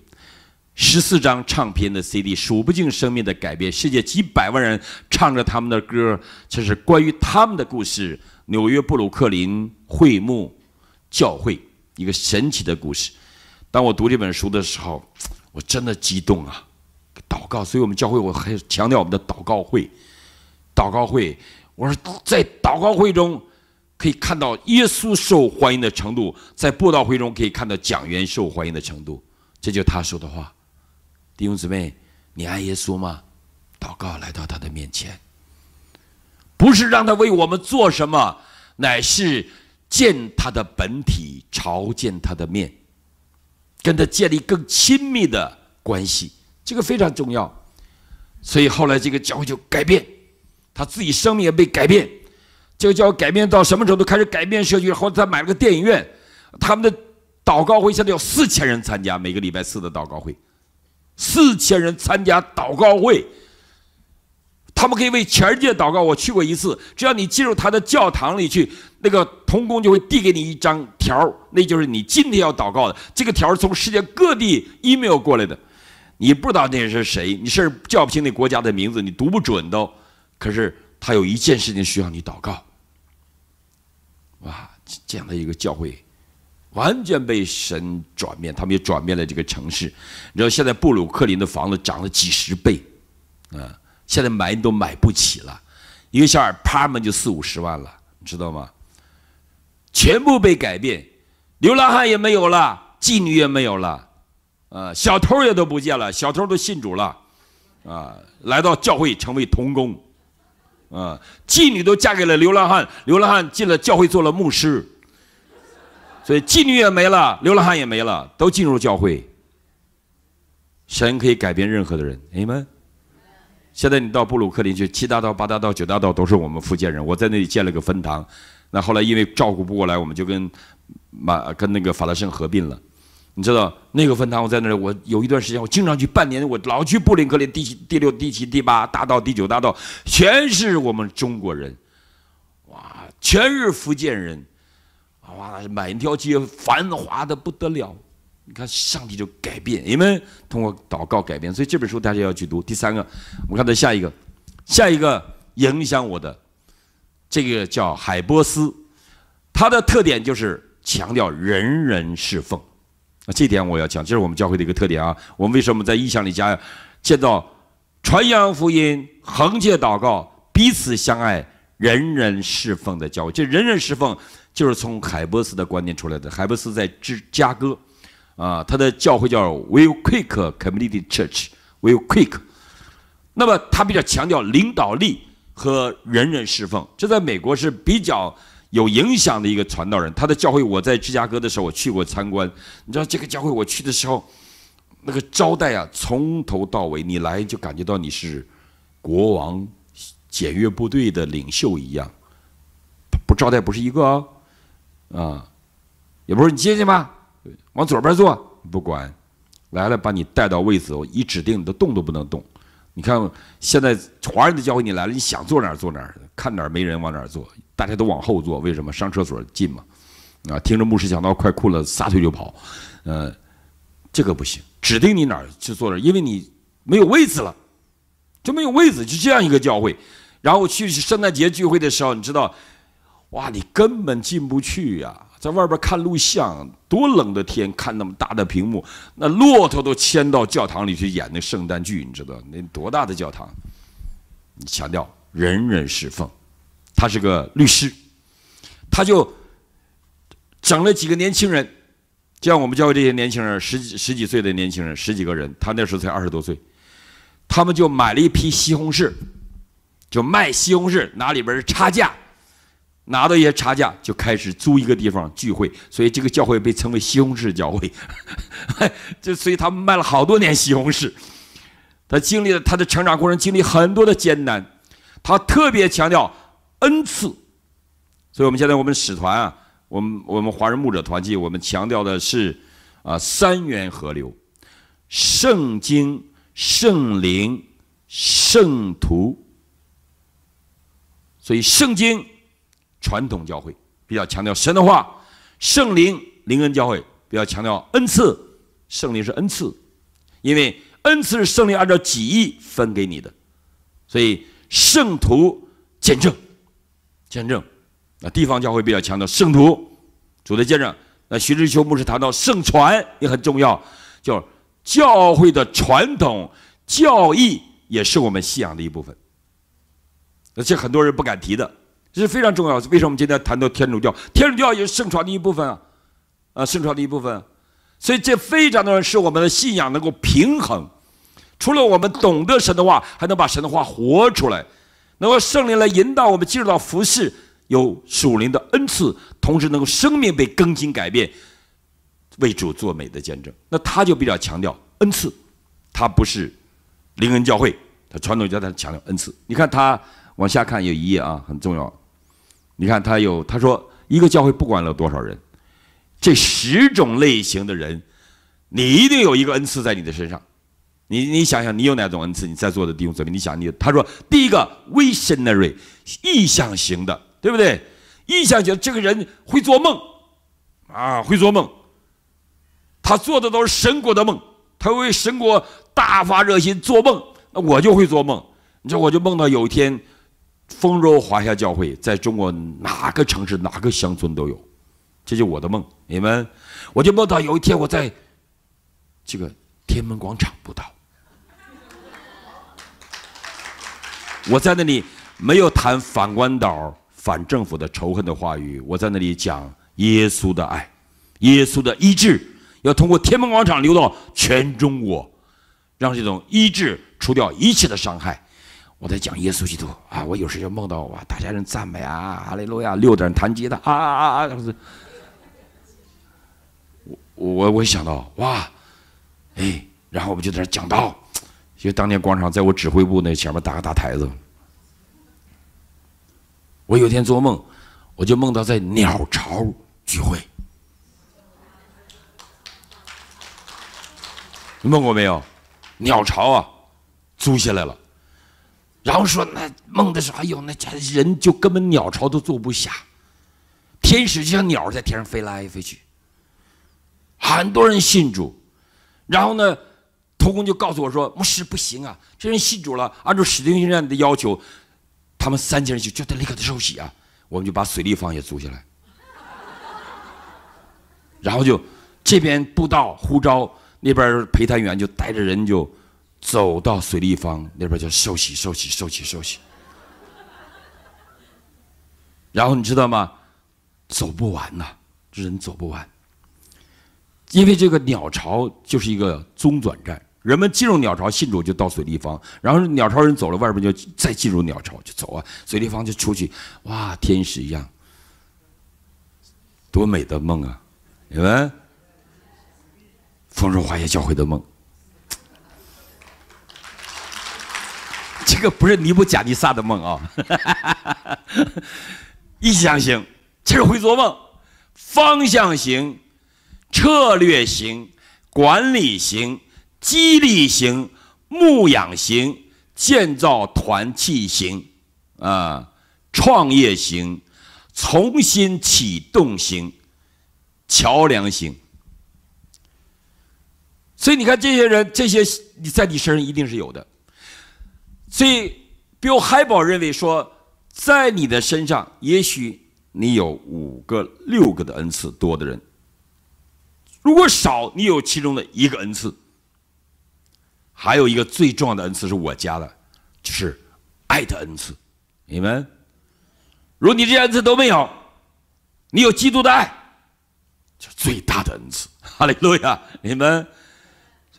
十四张唱片的 CD，数不尽生命的改变。世界几百万人唱着他们的歌，这是关于他们的故事。纽约布鲁克林会幕教会，一个神奇的故事。当我读这本书的时候，我真的激动啊！祷告，所以我们教会我很强调我们的祷告会，祷告会。我说，在祷告会中可以看到耶稣受欢迎的程度，在布道会中可以看到讲员受欢迎的程度。这就是他说的话。弟兄姊妹，你爱耶稣吗？祷告来到他的面前，不是让他为我们做什么，乃是见他的本体，朝见他的面，跟他建立更亲密的关系。这个非常重要，所以后来这个教会就改变，他自己生命也被改变。这个教会改变到什么时候都开始改变社区，后来他买了个电影院，他们的祷告会现在有四千人参加，每个礼拜四的祷告会，四千人参加祷告会，他们可以为全世界祷告。我去过一次，只要你进入他的教堂里去，那个童工就会递给你一张条那就是你今天要祷告的。这个条从世界各地 email 过来的。你不知道那是谁，你是叫不清那国家的名字，你读不准都。可是他有一件事情需要你祷告。哇，这样的一个教会，完全被神转变，他们也转变了这个城市。你知道，现在布鲁克林的房子涨了几十倍，啊，现在买你都买不起了，一个小 apartment 就四五十万了，你知道吗？全部被改变，流浪汉也没有了，妓女也没有了。呃，小偷也都不见了，小偷都信主了，啊，来到教会成为童工，啊，妓女都嫁给了流浪汉，流浪汉进了教会做了牧师，所以妓女也没了，流浪汉也没了，都进入教会。神可以改变任何的人，你们。现在你到布鲁克林去，七大道、八大道、九大道都是我们福建人，我在那里建了个分堂，那后来因为照顾不过来，我们就跟马跟那个法拉盛合并了。你知道那个分堂，我在那里，我有一段时间，我经常去。半年，我老去布林克林第七、第六、第七、第八大道、第九大道，全是我们中国人，哇，全是福建人，哇，满一条街繁华的不得了。你看，上帝就改变，因为通过祷告改变。所以这本书大家要去读。第三个，我们看到下一个，下一个影响我的，这个叫海波斯，它的特点就是强调人人侍奉。那这点我要讲，这是我们教会的一个特点啊。我们为什么在意向里加建造传扬福音、恒切祷告、彼此相爱、人人侍奉的教会？这人人侍奉就是从海波斯的观念出来的。海波斯在芝加哥，啊，他的教会叫 Will Quic k Community Church，Will Quic。k 那么他比较强调领导力和人人侍奉，这在美国是比较。有影响的一个传道人，他的教会我在芝加哥的时候我去过参观。你知道这个教会我去的时候，那个招待啊，从头到尾你来就感觉到你是国王检阅部队的领袖一样，不招待不是一个啊，也不是你进去吧，往左边坐，不管来了把你带到位子，我一指定你都动都不能动。你看，现在华人的教会你来了，你想坐哪儿坐哪儿，看儿没人往哪儿坐，大家都往后坐，为什么？上厕所近嘛，啊！听着牧师讲到快哭了，撒腿就跑，呃，这个不行，指定你哪儿去坐哪儿，因为你没有位子了，就没有位子，就这样一个教会。然后去圣诞节聚会的时候，你知道，哇，你根本进不去呀。在外边看录像，多冷的天，看那么大的屏幕，那骆驼都牵到教堂里去演那圣诞剧，你知道那多大的教堂？你强调人人侍奉，他是个律师，他就整了几个年轻人，像我们教会这些年轻人，十几十几岁的年轻人，十几个人，他那时候才二十多岁，他们就买了一批西红柿，就卖西红柿拿里边的差价。拿到一些差价就开始租一个地方聚会，所以这个教会被称为西红柿教会。就 所以他们卖了好多年西红柿。他经历了他的成长过程，经历很多的艰难。他特别强调恩赐。所以我们现在我们使团啊，我们我们华人牧者团契，我们强调的是啊三源河流：圣经、圣灵、圣徒。所以圣经。传统教会比较强调神的话，圣灵灵恩教会比较强调恩赐，圣灵是恩赐，因为恩赐是圣灵按照己意分给你的，所以圣徒见证、见证，那地方教会比较强调圣徒、主的见证。那徐志秋牧师谈到圣传也很重要，叫教会的传统教义也是我们信仰的一部分，而且很多人不敢提的。这是非常重要。为什么我们今天谈到天主教？天主教也是圣传的一部分啊，啊，圣传的一部分。所以这非常的是我们的信仰能够平衡。除了我们懂得神的话，还能把神的话活出来，能够圣灵来引导我们进入到服饰，有属灵的恩赐，同时能够生命被更新改变，为主作美的见证。那他就比较强调恩赐，他不是灵恩教会，他传统教他强调恩赐。你看他往下看有一页啊，很重要。你看，他有他说一个教会不管有多少人，这十种类型的人，你一定有一个恩赐在你的身上。你你想想，你有哪种恩赐？你在座的弟兄姊妹，你想你？他说，第一个 visionary，意象型的，对不对？意象型这个人会做梦啊，会做梦，他做的都是神国的梦，他为神国大发热心，做梦。那我就会做梦，你说我就梦到有一天。丰州华夏教会在中国哪个城市、哪个乡村都有，这就我的梦。你们，我就梦到有一天我在这个天安门广场布道，我在那里没有谈反关岛、反政府的仇恨的话语，我在那里讲耶稣的爱、耶稣的医治，要通过天安门广场流到全中国，让这种医治除掉一切的伤害。我在讲耶稣基督啊！我有时就梦到哇，大家人赞美啊，哈利路亚，六点弹吉他啊啊啊！我我我想到哇，哎，然后我们就在那讲道，因为当年广场在我指挥部那前面搭个大台子。我有天做梦，我就梦到在鸟巢聚会，你梦过没有？鸟巢啊，租下来了。然后说，那梦的是，哎呦，那家人就根本鸟巢都坐不下，天使就像鸟在天上飞来飞去。很多人信主，然后呢，头功就告诉我说，牧师不行啊，这人信主了，按照史蒂文先生的要求，他们三家人就就得立刻的受洗啊，我们就把水立方也租下来，然后就这边布道呼召，那边陪谈员就带着人就。走到水立方那边就收起收起收起收起，然后你知道吗？走不完呐，这人走不完，因为这个鸟巢就是一个中转站，人们进入鸟巢，信主就到水立方，然后鸟巢人走了，外边就再进入鸟巢就走啊，水立方就出去，哇，天使一样，多美的梦啊，你们，丰润华业教会的梦。这个不是尼布贾尼撒的梦啊，意向型，这是会做梦；方向型，策略型，管理型，激励型，牧养型，建造团契型，啊，创业型，重新启动型，桥梁型。所以你看，这些人，这些你在你身上一定是有的。所以，如海宝认为说，在你的身上，也许你有五个、六个的恩赐多的人；如果少，你有其中的一个恩赐。还有一个最重要的恩赐是我加的，就是爱的恩赐。你们，如果你这些恩赐都没有，你有基督的爱，就是最大的恩赐。哈利路亚！你们。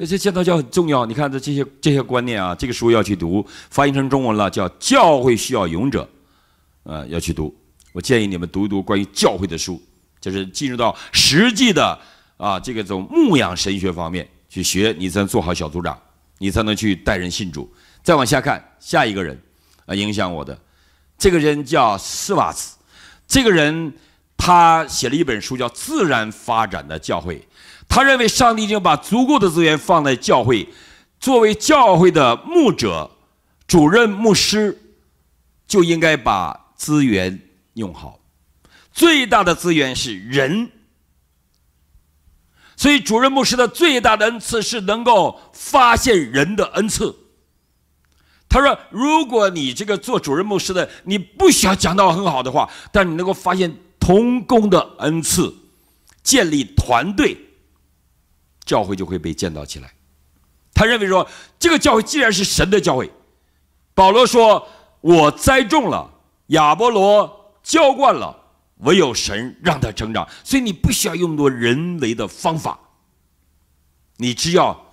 这这教导教很重要，你看这这些这些观念啊，这个书要去读，翻译成中文了，叫《教会需要勇者》，呃，要去读。我建议你们读一读关于教会的书，就是进入到实际的啊，这个种牧养神学方面去学，你才能做好小组长，你才能去带人信主。再往下看，下一个人啊，影响我的这个人叫斯瓦茨，这个人他写了一本书叫《自然发展的教会》。他认为上帝已经把足够的资源放在教会，作为教会的牧者、主任牧师，就应该把资源用好。最大的资源是人，所以主任牧师的最大的恩赐是能够发现人的恩赐。他说：“如果你这个做主任牧师的，你不需要讲到很好的话，但你能够发现同工的恩赐，建立团队。”教会就会被建造起来。他认为说，这个教会既然是神的教会，保罗说：“我栽种了，亚波罗浇灌了，唯有神让它成长。所以你不需要用多人为的方法，你只要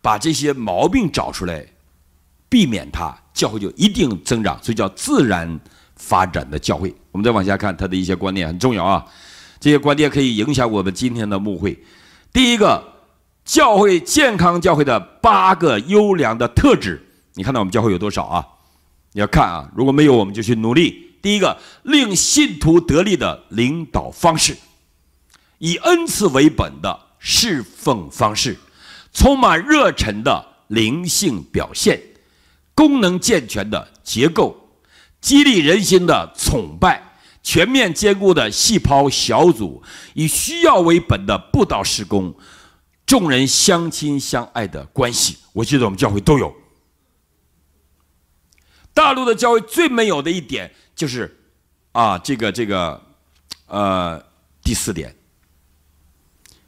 把这些毛病找出来，避免它，教会就一定增长。所以叫自然发展的教会。我们再往下看他的一些观念很重要啊，这些观念可以影响我们今天的牧会。第一个。教会健康教会的八个优良的特质，你看到我们教会有多少啊？你要看啊，如果没有，我们就去努力。第一个，令信徒得力的领导方式；以恩赐为本的侍奉方式；充满热忱的灵性表现；功能健全的结构；激励人心的崇拜；全面兼顾的细胞小组；以需要为本的布道施工。众人相亲相爱的关系，我记得我们教会都有。大陆的教会最没有的一点就是，啊，这个这个，呃，第四点，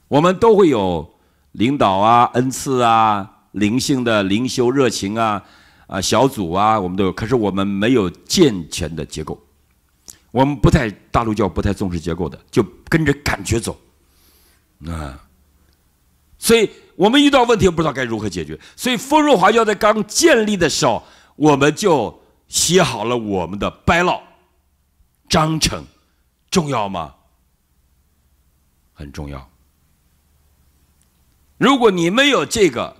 我们都会有领导啊、恩赐啊、灵性的灵修热情啊、啊小组啊，我们都有。可是我们没有健全的结构，我们不太大陆教不太重视结构的，就跟着感觉走，啊。所以，我们遇到问题不知道该如何解决。所以，丰润华教在刚建立的时候，我们就写好了我们的白老章程，重要吗？很重要。如果你没有这个，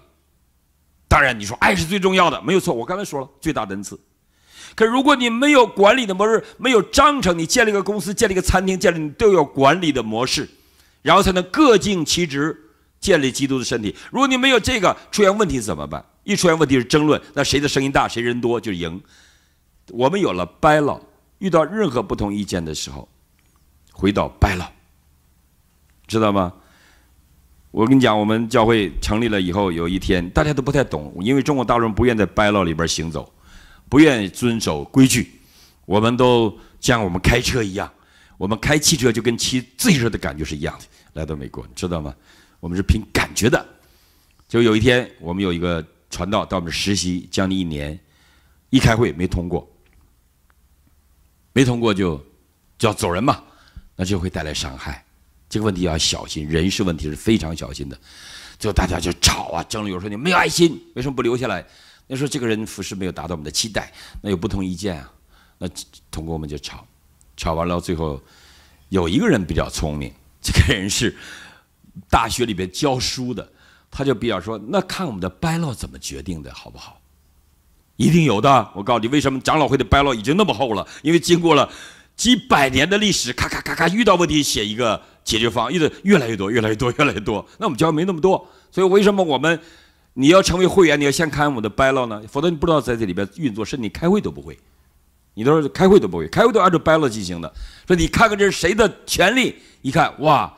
当然你说爱是最重要的，没有错。我刚才说了最大的恩赐。可如果你没有管理的模式，没有章程，你建立一个公司，建立一个餐厅，建立你都有管理的模式，然后才能各尽其职。建立基督的身体。如果你没有这个，出现问题怎么办？一出现问题是争论，那谁的声音大，谁人多就赢。我们有了掰了，遇到任何不同意见的时候，回到掰了，知道吗？我跟你讲，我们教会成立了以后，有一天大家都不太懂，因为中国大陆人不愿在掰了里边行走，不愿意遵守规矩。我们都像我们开车一样，我们开汽车就跟骑自行车的感觉是一样的。来到美国，你知道吗？我们是凭感觉的，就有一天我们有一个传道到我们实习，将近一年，一开会没通过，没通过就，就要走人嘛，那就会带来伤害，这个问题要小心，人事问题是非常小心的，就大家就吵啊，争论，有时候你没有爱心，为什么不留下来？那时候这个人服侍没有达到我们的期待，那有不同意见啊，那通过我们就吵，吵完了最后，有一个人比较聪明，这个人是。大学里边教书的，他就比较说：“那看我们的白 w 怎么决定的好不好？一定有的。我告诉你，为什么长老会的白 w 已经那么厚了？因为经过了几百年的历史，咔咔咔咔，遇到问题写一个解决方案，越越来越多，越来越多，越来越多。那我们教没那么多，所以为什么我们你要成为会员，你要先看我的白 w 呢？否则你不知道在这里边运作，甚至你开会都不会，你都是开会都不会，开会都按照白 w 进行的。说你看看这是谁的权利？一看哇！”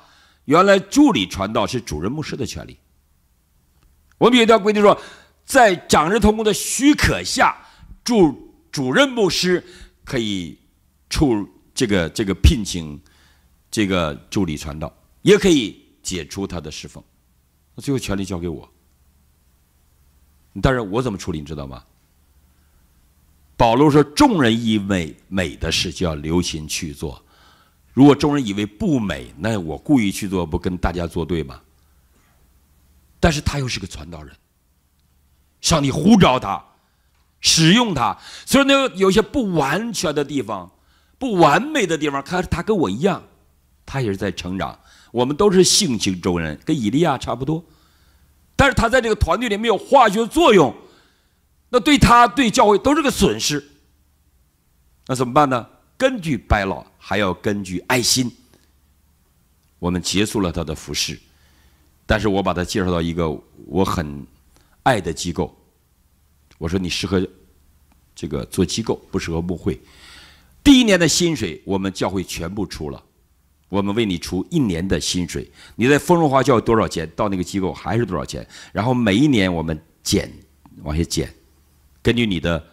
原来助理传道是主任牧师的权利。我们有一条规定说，在长治同工的许可下，主主任牧师可以处这个这个聘请这个助理传道，也可以解除他的侍奉。那最后权利交给我，但是我怎么处理你知道吗？保罗说：“众人以为美的事，就要留心去做。”如果众人以为不美，那我故意去做，不跟大家作对吗？但是他又是个传道人，上帝呼召他，使用他，所以那有些不完全的地方、不完美的地方，看他跟我一样，他也是在成长。我们都是性情中人，跟以利亚差不多。但是他在这个团队里没有化学作用，那对他对教会都是个损失。那怎么办呢？根据白老。还要根据爱心，我们结束了他的服饰。但是我把他介绍到一个我很爱的机构。我说你适合这个做机构，不适合牧会。第一年的薪水我们教会全部出了，我们为你出一年的薪水。你在丰荣花教会多少钱？到那个机构还是多少钱？然后每一年我们减往下减，根据你的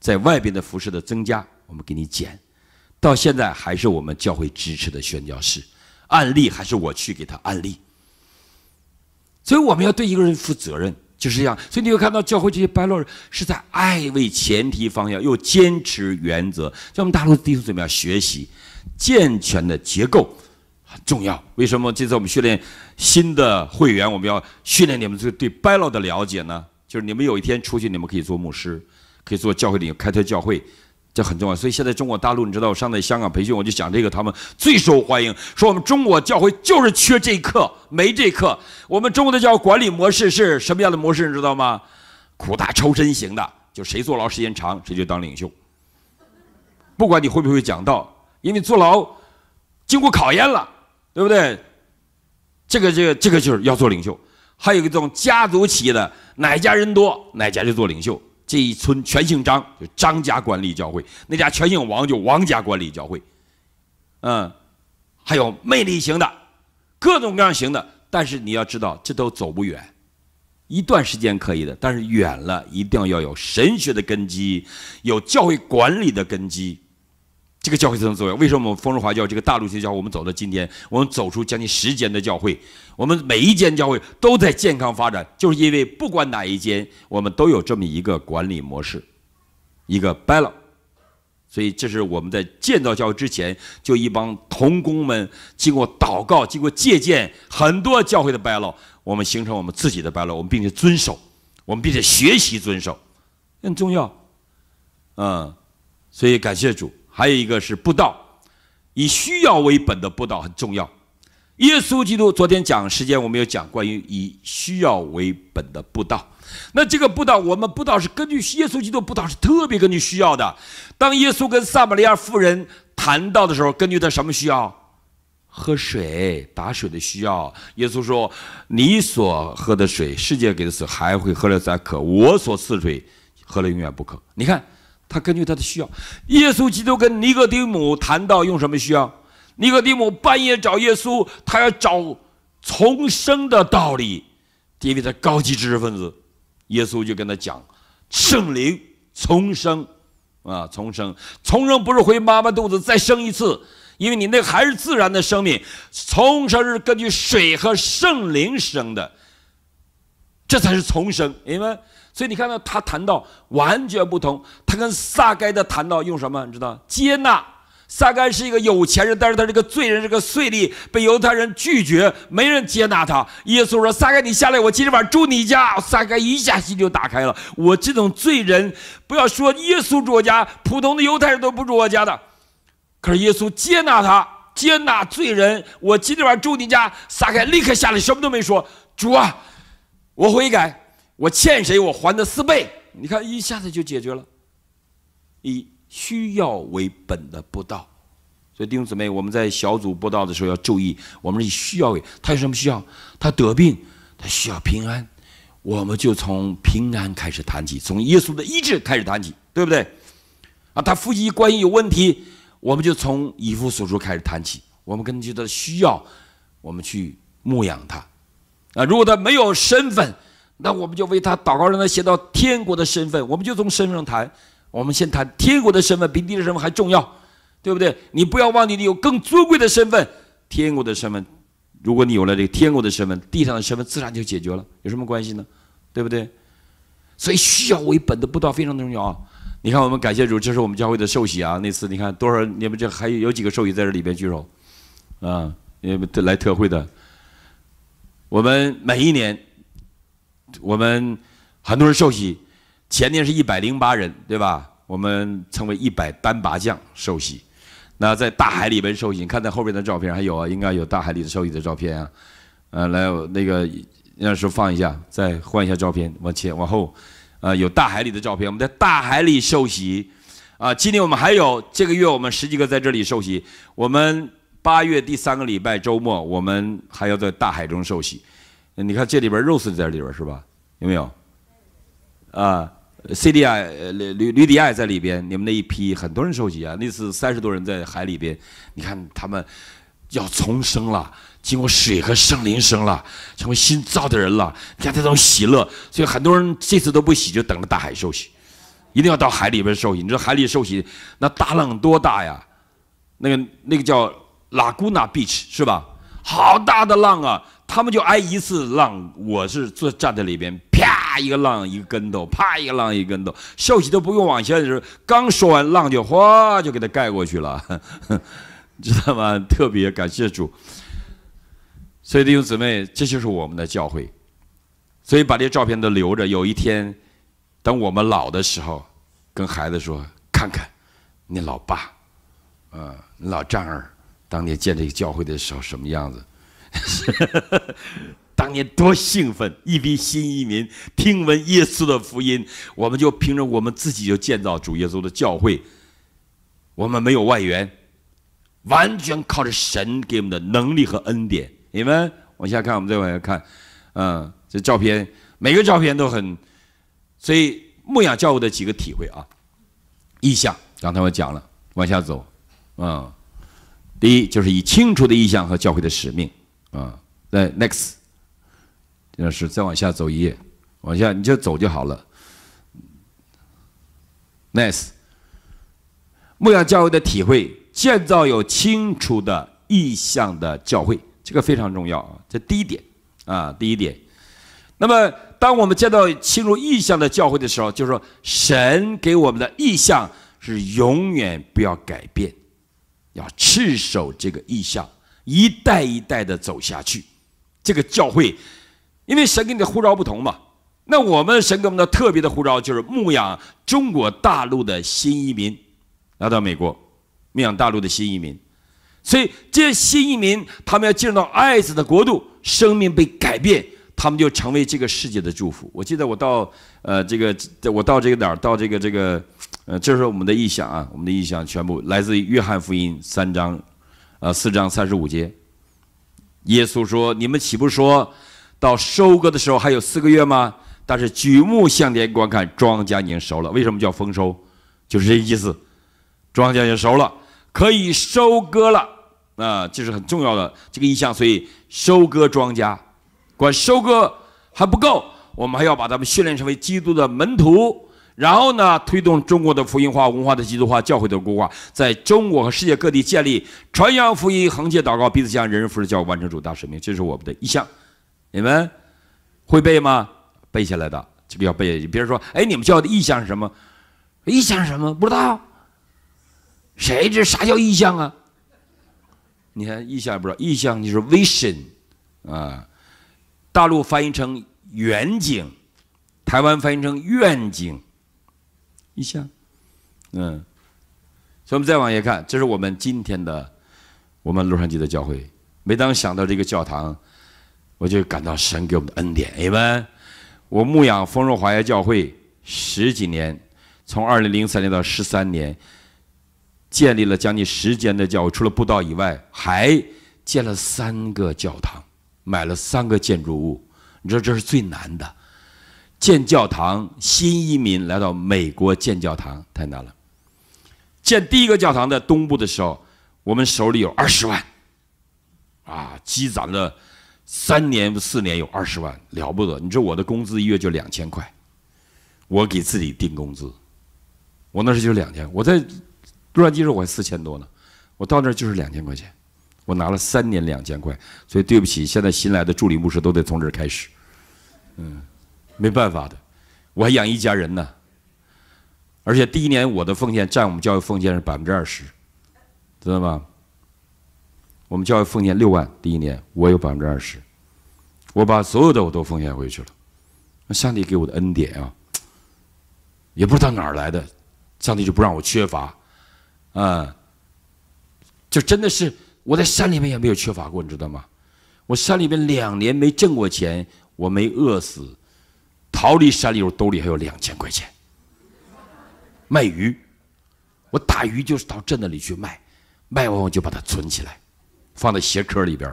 在外边的服饰的增加，我们给你减。到现在还是我们教会支持的宣教士，案例还是我去给他案例。所以我们要对一个人负责任，就是这样。所以你会看到教会这些 b 落人是在爱为前提方向，又坚持原则。在我们大陆弟兄怎么样学习健全的结构很重要。为什么这次我们训练新的会员，我们要训练你们这个对 b 落的了解呢？就是你们有一天出去，你们可以做牧师，可以做教会里开拓教会。这很重要，所以现在中国大陆，你知道我上在香港培训，我就讲这个，他们最受欢迎。说我们中国教会就是缺这课，没这课。我们中国的教管理模式是什么样的模式？你知道吗？苦大仇深型的，就谁坐牢时间长，谁就当领袖。不管你会不会讲道，因为坐牢经过考验了，对不对？这个这个这个就是要做领袖。还有一种家族企业的，哪家人多，哪家就做领袖。这一村全姓张，就张家管理教会；那家全姓王，就王家管理教会。嗯，还有魅力型的，各种各样型的。但是你要知道，这都走不远，一段时间可以的，但是远了，一定要有神学的根基，有教会管理的根基。这个教会能作用，为什么我们丰润华教这个大陆学教，我们走到今天，我们走出将近十间的教会，我们每一间教会都在健康发展，就是因为不管哪一间，我们都有这么一个管理模式，一个 balance。所以这是我们在建造教会之前，就一帮同工们经过祷告，经过借鉴很多教会的 balance，我们形成我们自己的 balance，我们并且遵守，我们并且学习遵守，很重要。嗯，所以感谢主。还有一个是布道，以需要为本的布道很重要。耶稣基督昨天讲时间，我们有讲关于以需要为本的布道。那这个布道，我们布道是根据耶稣基督布道是特别根据需要的。当耶稣跟撒玛利亚妇人谈到的时候，根据他什么需要？喝水、打水的需要。耶稣说：“你所喝的水，世界给的水还会喝了再渴；我所赐的水，喝了永远不渴。”你看。他根据他的需要，耶稣基督跟尼哥底母谈到用什么需要？尼哥底母半夜找耶稣，他要找重生的道理，因为他高级知识分子，耶稣就跟他讲圣灵重生，啊，重生，重生不是回妈妈肚子再生一次，因为你那还是自然的生命，重生是根据水和圣灵生的，这才是重生，明白？所以你看到他谈到完全不同，他跟撒该的谈到用什么？你知道，接纳。撒该是一个有钱人，但是他这个罪人，这个碎吏，被犹太人拒绝，没人接纳他。耶稣说：“撒该，你下来，我今天晚上住你家。”撒该一下心就打开了，我这种罪人，不要说耶稣住我家，普通的犹太人都不住我家的。可是耶稣接纳他，接纳罪人，我今天晚上住你家。撒该立刻下来，什么都没说：“主啊，我悔改。”我欠谁我还他四倍，你看一下子就解决了。以需要为本的布道，所以弟兄姊妹，我们在小组布道的时候要注意，我们以需要为他有什么需要？他得病，他需要平安，我们就从平安开始谈起，从耶稣的医治开始谈起，对不对？啊，他夫妻关系有问题，我们就从以父所出开始谈起，我们根据他的需要，我们去牧养他。啊，如果他没有身份。那我们就为他祷告，让他写到天国的身份。我们就从身份上谈，我们先谈天国的身份，比地的身份还重要，对不对？你不要忘记，你有更尊贵的身份，天国的身份。如果你有了这个天国的身份，地上的身份自然就解决了，有什么关系呢？对不对？所以需要为本的布道非常重要啊！你看，我们感谢主，这是我们教会的寿喜啊。那次你看多少，你们这还有几个寿喜在这里边举手？啊？你们来特会的，我们每一年。我们很多人受洗，前年是一百零八人，对吧？我们称为一百单八将受洗。那在大海里边受洗，你看在后边的照片还有啊，应该有大海里的受洗的照片啊。呃，来，那个那时候放一下，再换一下照片，往前往后，呃，有大海里的照片。我们在大海里受洗，啊，今天我们还有这个月我们十几个在这里受洗，我们八月第三个礼拜周末，我们还要在大海中受洗。你看这里边，Rose 在里边是吧？有没有？啊，CDI，呃，吕吕迪 I 在里边，你们那一批很多人受洗啊，那次三十多人在海里边，你看他们要重生了，经过水和圣灵生了，成为新造的人了，你看这种喜乐，所以很多人这次都不洗，就等着大海受洗，一定要到海里边受洗。你说海里受洗，那大浪多大呀？那个那个叫拉古纳 beach 是吧？好大的浪啊！他们就挨一次浪，我是坐站在里边，啪一个浪一个跟头，啪一个浪一个跟头，消息都不用往前，时候，刚说完浪就哗就给他盖过去了，知道吗？特别感谢主。所以弟兄姊妹，这就是我们的教会，所以把这照片都留着，有一天等我们老的时候，跟孩子说，看看，你老爸，啊，你老丈儿，当年建这个教会的时候什么样子。哈，当年多兴奋！一批新移民听闻耶稣的福音，我们就凭着我们自己就建造主耶稣的教会。我们没有外援，完全靠着神给我们的能力和恩典。你们往下看，我们再往下看。嗯，这照片每个照片都很。所以牧养教会的几个体会啊，意向。刚才我讲了，往下走。嗯，第一就是以清楚的意向和教会的使命。啊，那 next，那是再往下走一页，往下你就走就好了。next，牧羊教会的体会：建造有清楚的意向的教会，这个非常重要啊，这第一点啊，第一点。那么，当我们见到清楚意向的教会的时候，就是说神给我们的意向是永远不要改变，要赤守这个意向。一代一代的走下去，这个教会，因为神给你的护照不同嘛，那我们神给我们的特别的护照就是牧养中国大陆的新移民，来到美国，牧养大陆的新移民，所以这新移民他们要进入到爱子的国度，生命被改变，他们就成为这个世界的祝福。我记得我到呃这个我到这个哪儿到这个这个，呃，这是我们的意向啊，我们的意向全部来自于约翰福音三章。啊，四章三十五节，耶稣说：“你们岂不说到收割的时候还有四个月吗？”但是举目向天观看，庄稼已经熟了。为什么叫丰收？就是这意思，庄稼也熟了，可以收割了。啊，这是很重要的这个意象，所以收割庄稼，管收割还不够，我们还要把他们训练成为基督的门徒。然后呢，推动中国的福音化、文化的基督化、教会的固化，在中国和世界各地建立传扬福音、横切祷告、彼此相、人人服持教会，完成主大使命，这是我们的一项。你们会背吗？背下来的这个要背。别人说：“哎，你们教的意向是什么？意向是什么？不知道，谁知啥叫意向啊？”你看，意向也不知道，意向就是 vision 啊。大陆翻译成远景，台湾翻译成愿景。一下。嗯，所以我们再往下看，这是我们今天的，我们洛杉矶的教会。每当想到这个教堂，我就感到神给我们的恩典。因为，我牧养丰润华约教会十几年，从二零零三年到十三年，建立了将近十间的教会，除了布道以外，还建了三个教堂，买了三个建筑物。你说这是最难的。建教堂，新移民来到美国建教堂太难了。建第一个教堂在东部的时候，我们手里有二十万，啊，积攒了三年四年有二十万，了不得。你知道我的工资一月就两千块，我给自己定工资，我那时就两千。我在洛杉矶时候我还四千多呢，我到那儿就是两千块钱，我拿了三年两千块，所以对不起，现在新来的助理牧师都得从这儿开始，嗯。没办法的，我还养一家人呢。而且第一年我的奉献占我们教育奉献是百分之二十，知道吗？我们教育奉献六万，第一年我有百分之二十，我把所有的我都奉献回去了。上帝给我的恩典啊，也不知道哪儿来的，上帝就不让我缺乏，啊，就真的是我在山里面也没有缺乏过，你知道吗？我山里面两年没挣过钱，我没饿死。逃离山里，我兜里还有两千块钱。卖鱼，我打鱼就是到镇子里去卖，卖完我就把它存起来，放在鞋壳里边，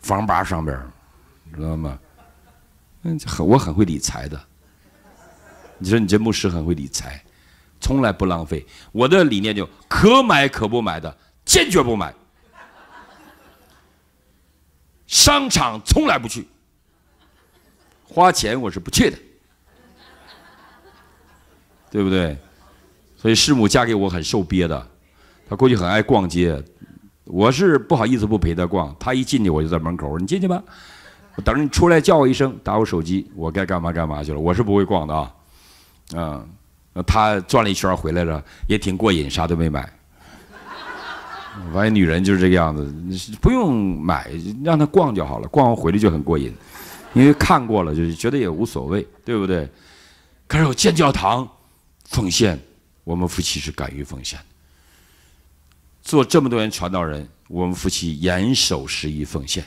房拔上边，知道吗？嗯，很，我很会理财的。你说你这牧师很会理财，从来不浪费。我的理念就可买可不买的坚决不买，商场从来不去。花钱我是不去的，对不对？所以师母嫁给我很受憋的，她过去很爱逛街，我是不好意思不陪她逛。她一进去我就在门口你进去吧，我等着你出来叫我一声，打我手机，我该干嘛干嘛去了。我是不会逛的啊，嗯，她转了一圈回来了，也挺过瘾，啥都没买。我发现女人就是这个样子，不用买，让她逛就好了，逛完回来就很过瘾。因为看过了就是觉得也无所谓，对不对？可是我建教堂奉献，我们夫妻是敢于奉献。做这么多年传道人，我们夫妻严守十一奉献。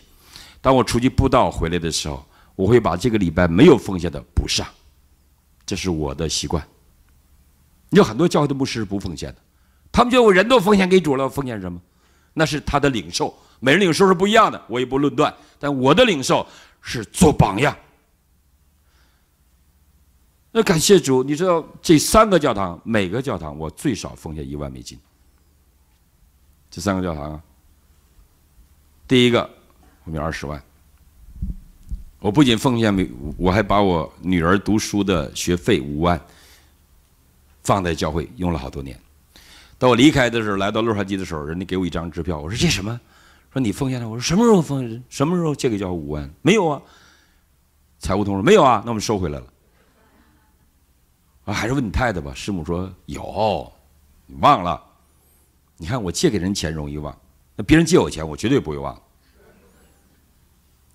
当我出去布道回来的时候，我会把这个礼拜没有奉献的补上，这是我的习惯。有很多教会的牧师不奉献的，他们觉得我人都奉献给主了，奉献什么？那是他的领受，每人领受是不一样的，我也不论断。但我的领受。是做榜样。那感谢主，你知道这三个教堂，每个教堂我最少奉献一万美金。这三个教堂，第一个我有二十万，我不仅奉献美，我还把我女儿读书的学费五万放在教会，用了好多年。当我离开的时候，来到洛杉矶的时候，人家给我一张支票，我说这什么？说你奉献了？我说什么时候奉献？什么时候借给教五万？没有啊。财务同事没有啊，那我们收回来了。啊，还是问你太太吧。师母说有，你忘了？你看我借给人钱容易忘，那别人借我钱，我绝对不会忘。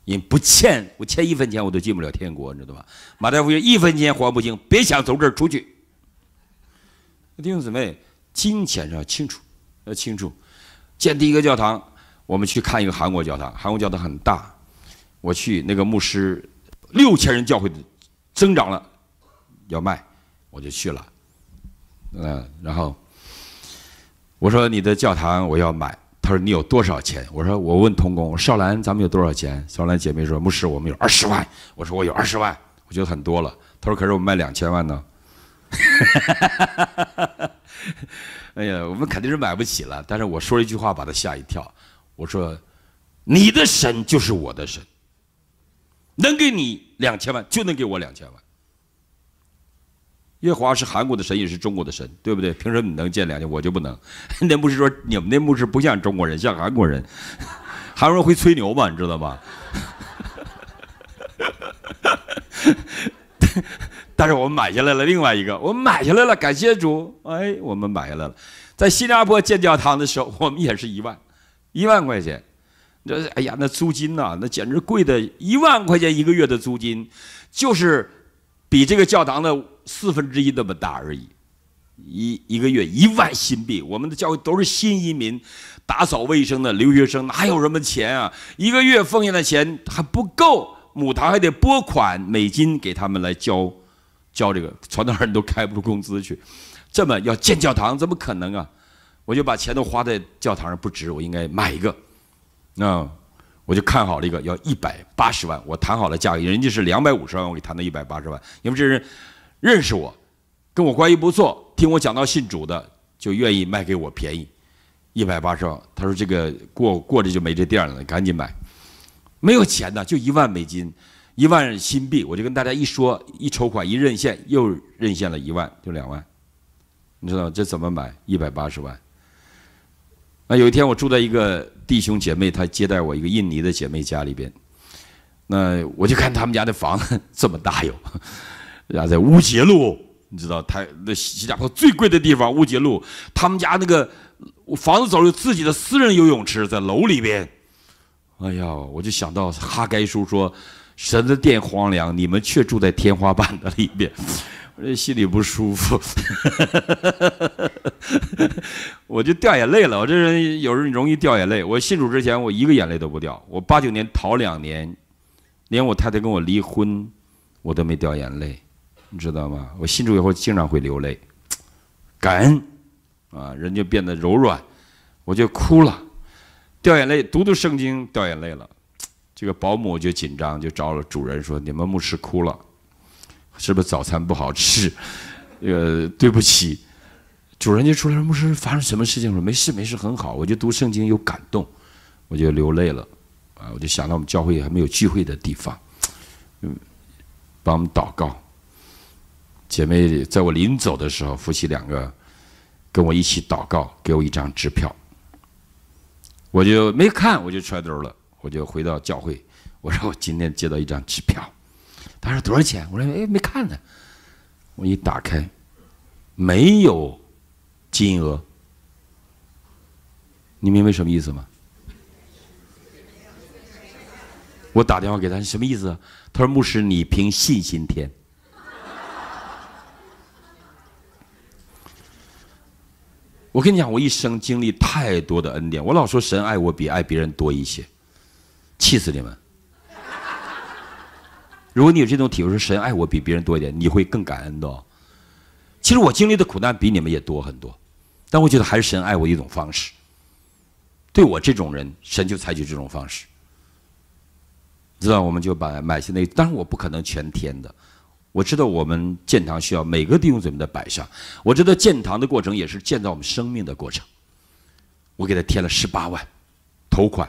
人不欠我欠一分钱，我都进不了天国，你知道吗？马大夫说一分钱还不清，别想从这儿出去。弟兄姊妹，金钱要清楚，要清楚。建第一个教堂。我们去看一个韩国教堂，韩国教堂很大。我去那个牧师六千人教会，增长了，要卖，我就去了。嗯，然后我说：“你的教堂我要买。”他说：“你有多少钱？”我说：“我问童工，少兰，咱们有多少钱？”少兰姐妹说：“牧师，我们有二十万。”我说：“我有二十万，我觉得很多了。”他说：“可是我们卖两千万呢。”哈哈哈哈哈！哎呀，我们肯定是买不起了。但是我说一句话，把他吓一跳。我说，你的神就是我的神，能给你两千万，就能给我两千万。月华是韩国的神，也是中国的神，对不对？凭什么你能建两千，我就不能？那不是说你们那牧师不像中国人，像韩国人？韩国人会吹牛吧？你知道吧？但是我们买下来了另外一个，我们买下来了，感谢主，哎，我们买下来了。在新加坡建教堂的时候，我们也是一万。一万块钱，这哎呀，那租金呐，那简直贵的，一万块钱一个月的租金，就是比这个教堂的四分之一那么大而已。一一个月一万新币，我们的教会都是新移民，打扫卫生的留学生，哪有什么钱啊？一个月奉献的钱还不够，母堂还得拨款美金给他们来交，交这个，传道人都开不出工资去，这么要建教堂怎么可能啊？我就把钱都花在教堂上不值，我应该买一个。那我就看好了一个，要一百八十万。我谈好了价格，人家是两百五十万，我给谈到一百八十万。因为这人认识我，跟我关系不错，听我讲到信主的，就愿意卖给我便宜一百八十万。他说这个过过着就没这店了，赶紧买。没有钱呢，就一万美金，一万新币。我就跟大家一说，一筹款一认现，又认现了一万，就两万。你知道这怎么买？一百八十万。那有一天，我住在一个弟兄姐妹，他接待我一个印尼的姐妹家里边。那我就看他们家的房子 这么大哟，然家在乌节路，你知道，他那新加坡最贵的地方乌节路，他们家那个房子走有自己的私人游泳池在楼里边。哎呀，我就想到哈该叔说：“神的殿荒凉，你们却住在天花板的里边。这心里不舒服，我就掉眼泪了。我这人有时候容易掉眼泪。我信主之前，我一个眼泪都不掉。我八九年逃两年，连我太太跟我离婚，我都没掉眼泪，你知道吗？我信主以后，经常会流泪，感恩啊，人就变得柔软，我就哭了，掉眼泪，读读圣经掉眼泪了。这个保姆就紧张，就找了主人说：“你们牧师哭了。”是不是早餐不好吃？呃，对不起，主人就出来说：“牧师发生什么事情了？”我说：“没事，没事，很好。”我就读圣经有感动，我就流泪了。啊，我就想到我们教会还没有聚会的地方，嗯，帮我们祷告。姐妹，在我临走的时候，夫妻两个跟我一起祷告，给我一张支票，我就没看，我就揣兜了。我就回到教会，我说：“我今天接到一张支票。”他说多少钱？我说哎，没看呢。我一打开，没有金额。你明白什么意思吗？我打电话给他，什么意思？他说牧师，你凭信心填。我跟你讲，我一生经历太多的恩典。我老说神爱我比爱别人多一些，气死你们！如果你有这种体会，说神爱我比别人多一点，你会更感恩的。哦。其实我经历的苦难比你们也多很多，但我觉得还是神爱我一种方式。对我这种人，神就采取这种方式，知道？我们就把买些那，当然我不可能全填的。我知道我们建堂需要每个弟兄姊妹的摆上，我知道建堂的过程也是建造我们生命的过程。我给他添了十八万，头款。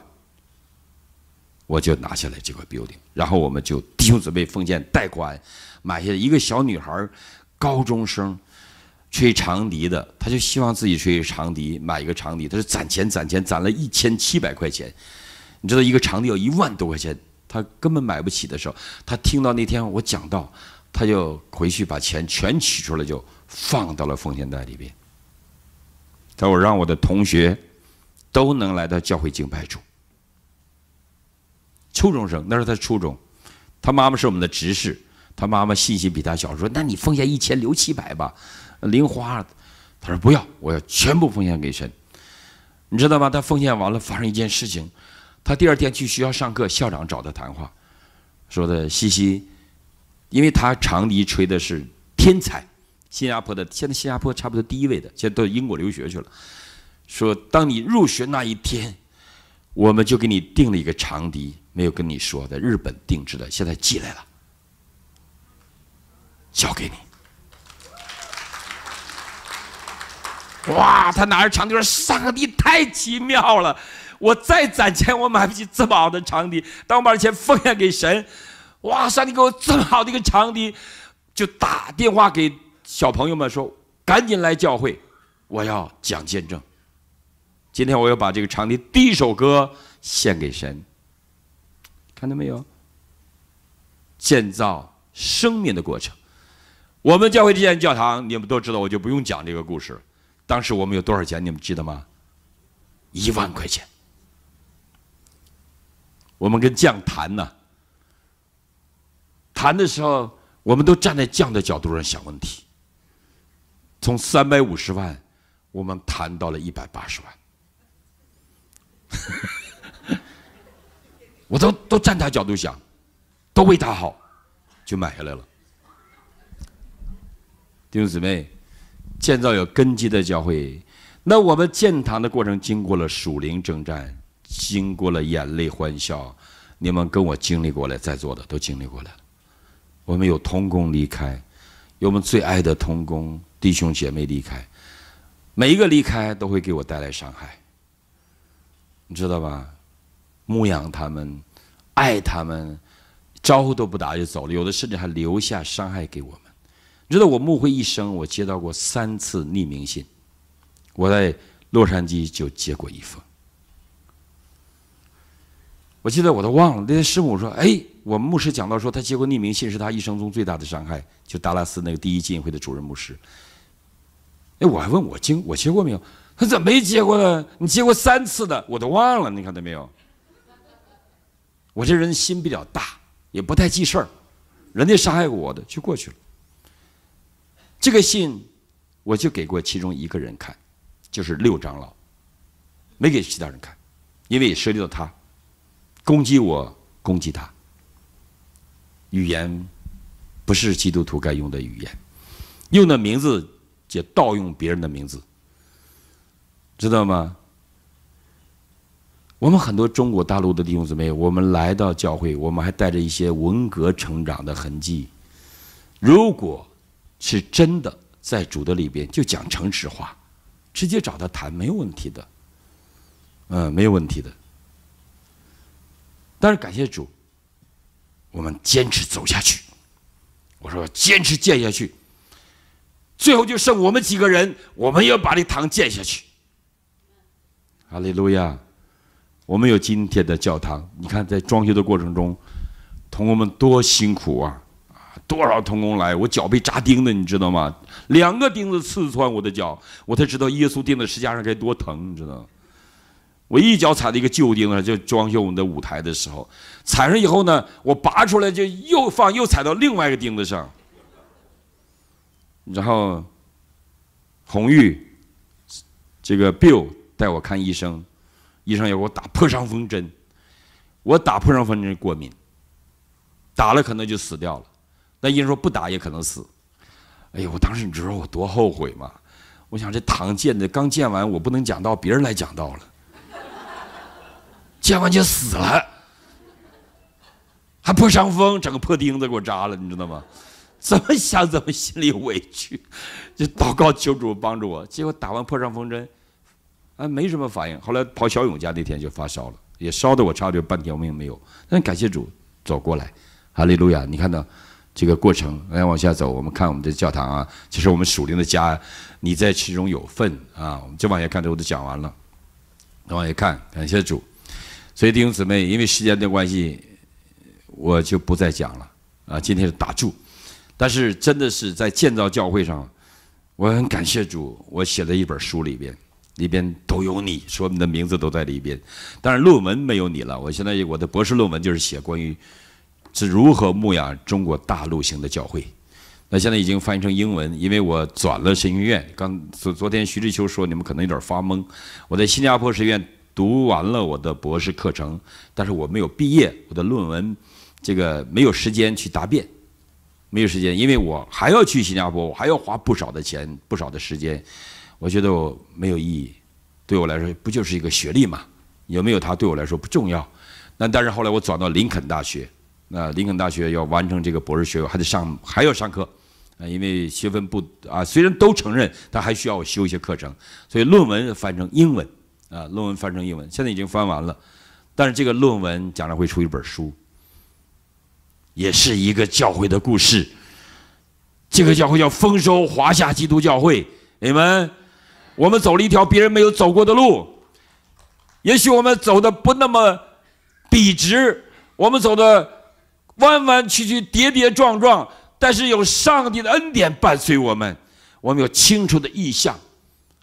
我就拿下来这块 building，然后我们就弟兄姊妹奉献贷款，买下一个小女孩高中生，吹长笛的，他就希望自己吹长笛，买一个长笛，他就攒钱攒钱攒了一千七百块钱，你知道一个长笛要一万多块钱，他根本买不起的时候，他听到那天我讲到，他就回去把钱全取出来，就放到了奉献袋里边。说：“我让我的同学都能来到教会敬拜主。初中生，那是他初中，他妈妈是我们的执事，他妈妈信心比他小，说：“那你奉献一千六七百吧，零花。”他说：“不要，我要全部奉献给神。”你知道吗？他奉献完了，发生一件事情，他第二天去学校上课，校长找他谈话，说：“的西西，因为他长笛吹的是天才，新加坡的，现在新加坡差不多第一位的，现在到英国留学去了。”说：“当你入学那一天，我们就给你定了一个长笛。”没有跟你说的日本定制的，现在寄来了，交给你。哇，他拿着长笛说：“上帝太奇妙了，我再攒钱我买不起这么好的长笛。当我把这钱奉献给神，哇，上帝给我这么好的一个长笛，就打电话给小朋友们说：‘赶紧来教会，我要讲见证。今天我要把这个长笛第一首歌献给神。’”看到没有？建造生命的过程。我们教会这间教堂，你们都知道，我就不用讲这个故事。当时我们有多少钱，你们记得吗？一万块钱。我们跟匠谈呢，谈的时候，我们都站在匠的角度上想问题。从三百五十万，我们谈到了一百八十万。我都都站他角度想，都为他好，就买下来了。弟兄姊妹，建造有根基的教会，那我们建堂的过程，经过了属灵征战，经过了眼泪欢笑，你们跟我经历过来，在座的都经历过来了。我们有同工离开，有我们最爱的同工弟兄姐妹离开，每一个离开都会给我带来伤害，你知道吧？牧养他们，爱他们，招呼都不打就走了，有的甚至还留下伤害给我们。你知道，我牧会一生，我接到过三次匿名信，我在洛杉矶就接过一封，我记得我都忘了。那天师母说：“哎，我牧师讲到说，他接过匿名信是他一生中最大的伤害。”就达拉斯那个第一金会的主任牧师。哎，我还问我经我接过没有？他怎么没接过呢？你接过三次的，我都忘了。你看到没有？我这人心比较大，也不太记事儿，人家伤害我的就过去了。这个信，我就给过其中一个人看，就是六长老，没给其他人看，因为涉及到他攻击我、攻击他，语言不是基督徒该用的语言，用的名字也盗用别人的名字，知道吗？我们很多中国大陆的弟兄姊妹，我们来到教会，我们还带着一些文革成长的痕迹。如果是真的在主的里边，就讲诚实话，直接找他谈没有问题的，嗯，没有问题的。但是感谢主，我们坚持走下去。我说坚持建下去，最后就剩我们几个人，我们要把这堂建下去。哈利路亚。我们有今天的教堂，你看，在装修的过程中，童工们多辛苦啊！多少童工来，我脚被扎钉子，你知道吗？两个钉子刺穿我的脚，我才知道耶稣钉在石架上该多疼，你知道？我一脚踩了一个旧钉子，就装修我们的舞台的时候，踩上以后呢，我拔出来就又放，又踩到另外一个钉子上。然后，红玉，这个 Bill 带我看医生。医生要给我打破伤风针，我打破伤风针过敏，打了可能就死掉了。那医生说不打也可能死。哎呦，我当时你知道我多后悔吗？我想这糖建的刚建完，我不能讲道，别人来讲道了，建完就死了，还破伤风，整个破钉子给我扎了，你知道吗？怎么想怎么心里委屈，就祷告求主帮助我。结果打完破伤风针。啊，没什么反应。后来跑小勇家那天就发烧了，也烧得我差点半天命没有。但感谢主走过来，哈利路亚！你看到这个过程，来往下走，我们看我们的教堂啊，就是我们属灵的家，你在其中有份啊。我们再往下看，这我都讲完了。再往下看，感谢主。所以弟兄姊妹，因为时间的关系，我就不再讲了啊，今天是打住。但是真的是在建造教会上，我很感谢主。我写了一本书里边。里边都有你说你的名字都在里边，但是论文没有你了。我现在我的博士论文就是写关于是如何牧养中国大陆型的教会，那现在已经翻译成英文，因为我转了神学院。刚昨昨天徐志秋说你们可能有点发懵。我在新加坡神学院读完了我的博士课程，但是我没有毕业，我的论文这个没有时间去答辩，没有时间，因为我还要去新加坡，我还要花不少的钱，不少的时间。我觉得我没有意义，对我来说不就是一个学历嘛？有没有它对我来说不重要。那但是后来我转到林肯大学，那林肯大学要完成这个博士学位，还得上还要上课，啊，因为学分不啊，虽然都承认，但还需要我修一些课程。所以论文翻成英文，啊，论文翻成英文，现在已经翻完了。但是这个论文将来会出一本书，也是一个教会的故事。这个教会叫丰收华夏基督教会，你们。我们走了一条别人没有走过的路，也许我们走的不那么笔直，我们走的弯弯曲曲、跌跌撞撞，但是有上帝的恩典伴随我们，我们有清楚的意向，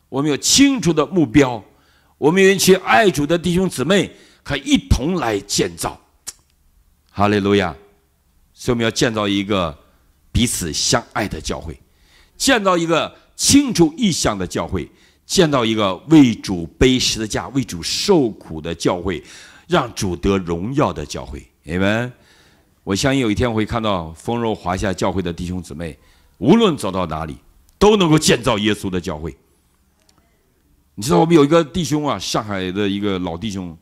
我们有清楚的目标，我们有一群爱主的弟兄姊妹可以一同来建造。哈利路亚！所以我们要建造一个彼此相爱的教会，建造一个清楚意向的教会。建造一个为主背十字架、为主受苦的教会，让主得荣耀的教会，你们，我相信有一天我会看到丰饶华夏教会的弟兄姊妹，无论走到哪里，都能够建造耶稣的教会。你知道，我们有一个弟兄啊，上海的一个老弟兄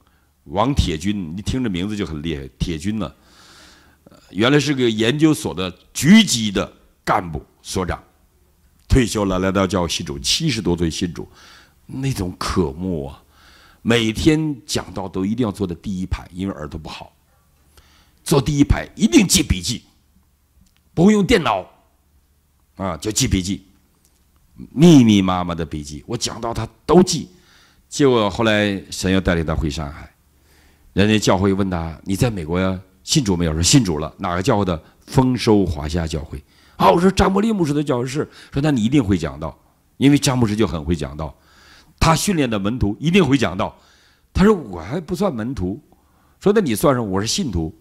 王铁军，你听这名字就很厉害，铁军呢，原来是个研究所的局级的干部所长。退休了，来到教信主，七十多岁信主，那种渴慕啊！每天讲道都一定要坐在第一排，因为耳朵不好，坐第一排一定记笔记，不会用电脑，啊，就记笔记，密密麻麻的笔记，我讲到他都记。结果后来神又带领他回上海，人家教会问他：“你在美国呀信主没有？”说：“信主了，哪个教会的？丰收华夏教会。”哦，我说扎波利牧师的教室，说那你一定会讲到，因为张牧师就很会讲到，他训练的门徒一定会讲到。他说我还不算门徒，说那你算上，我是信徒，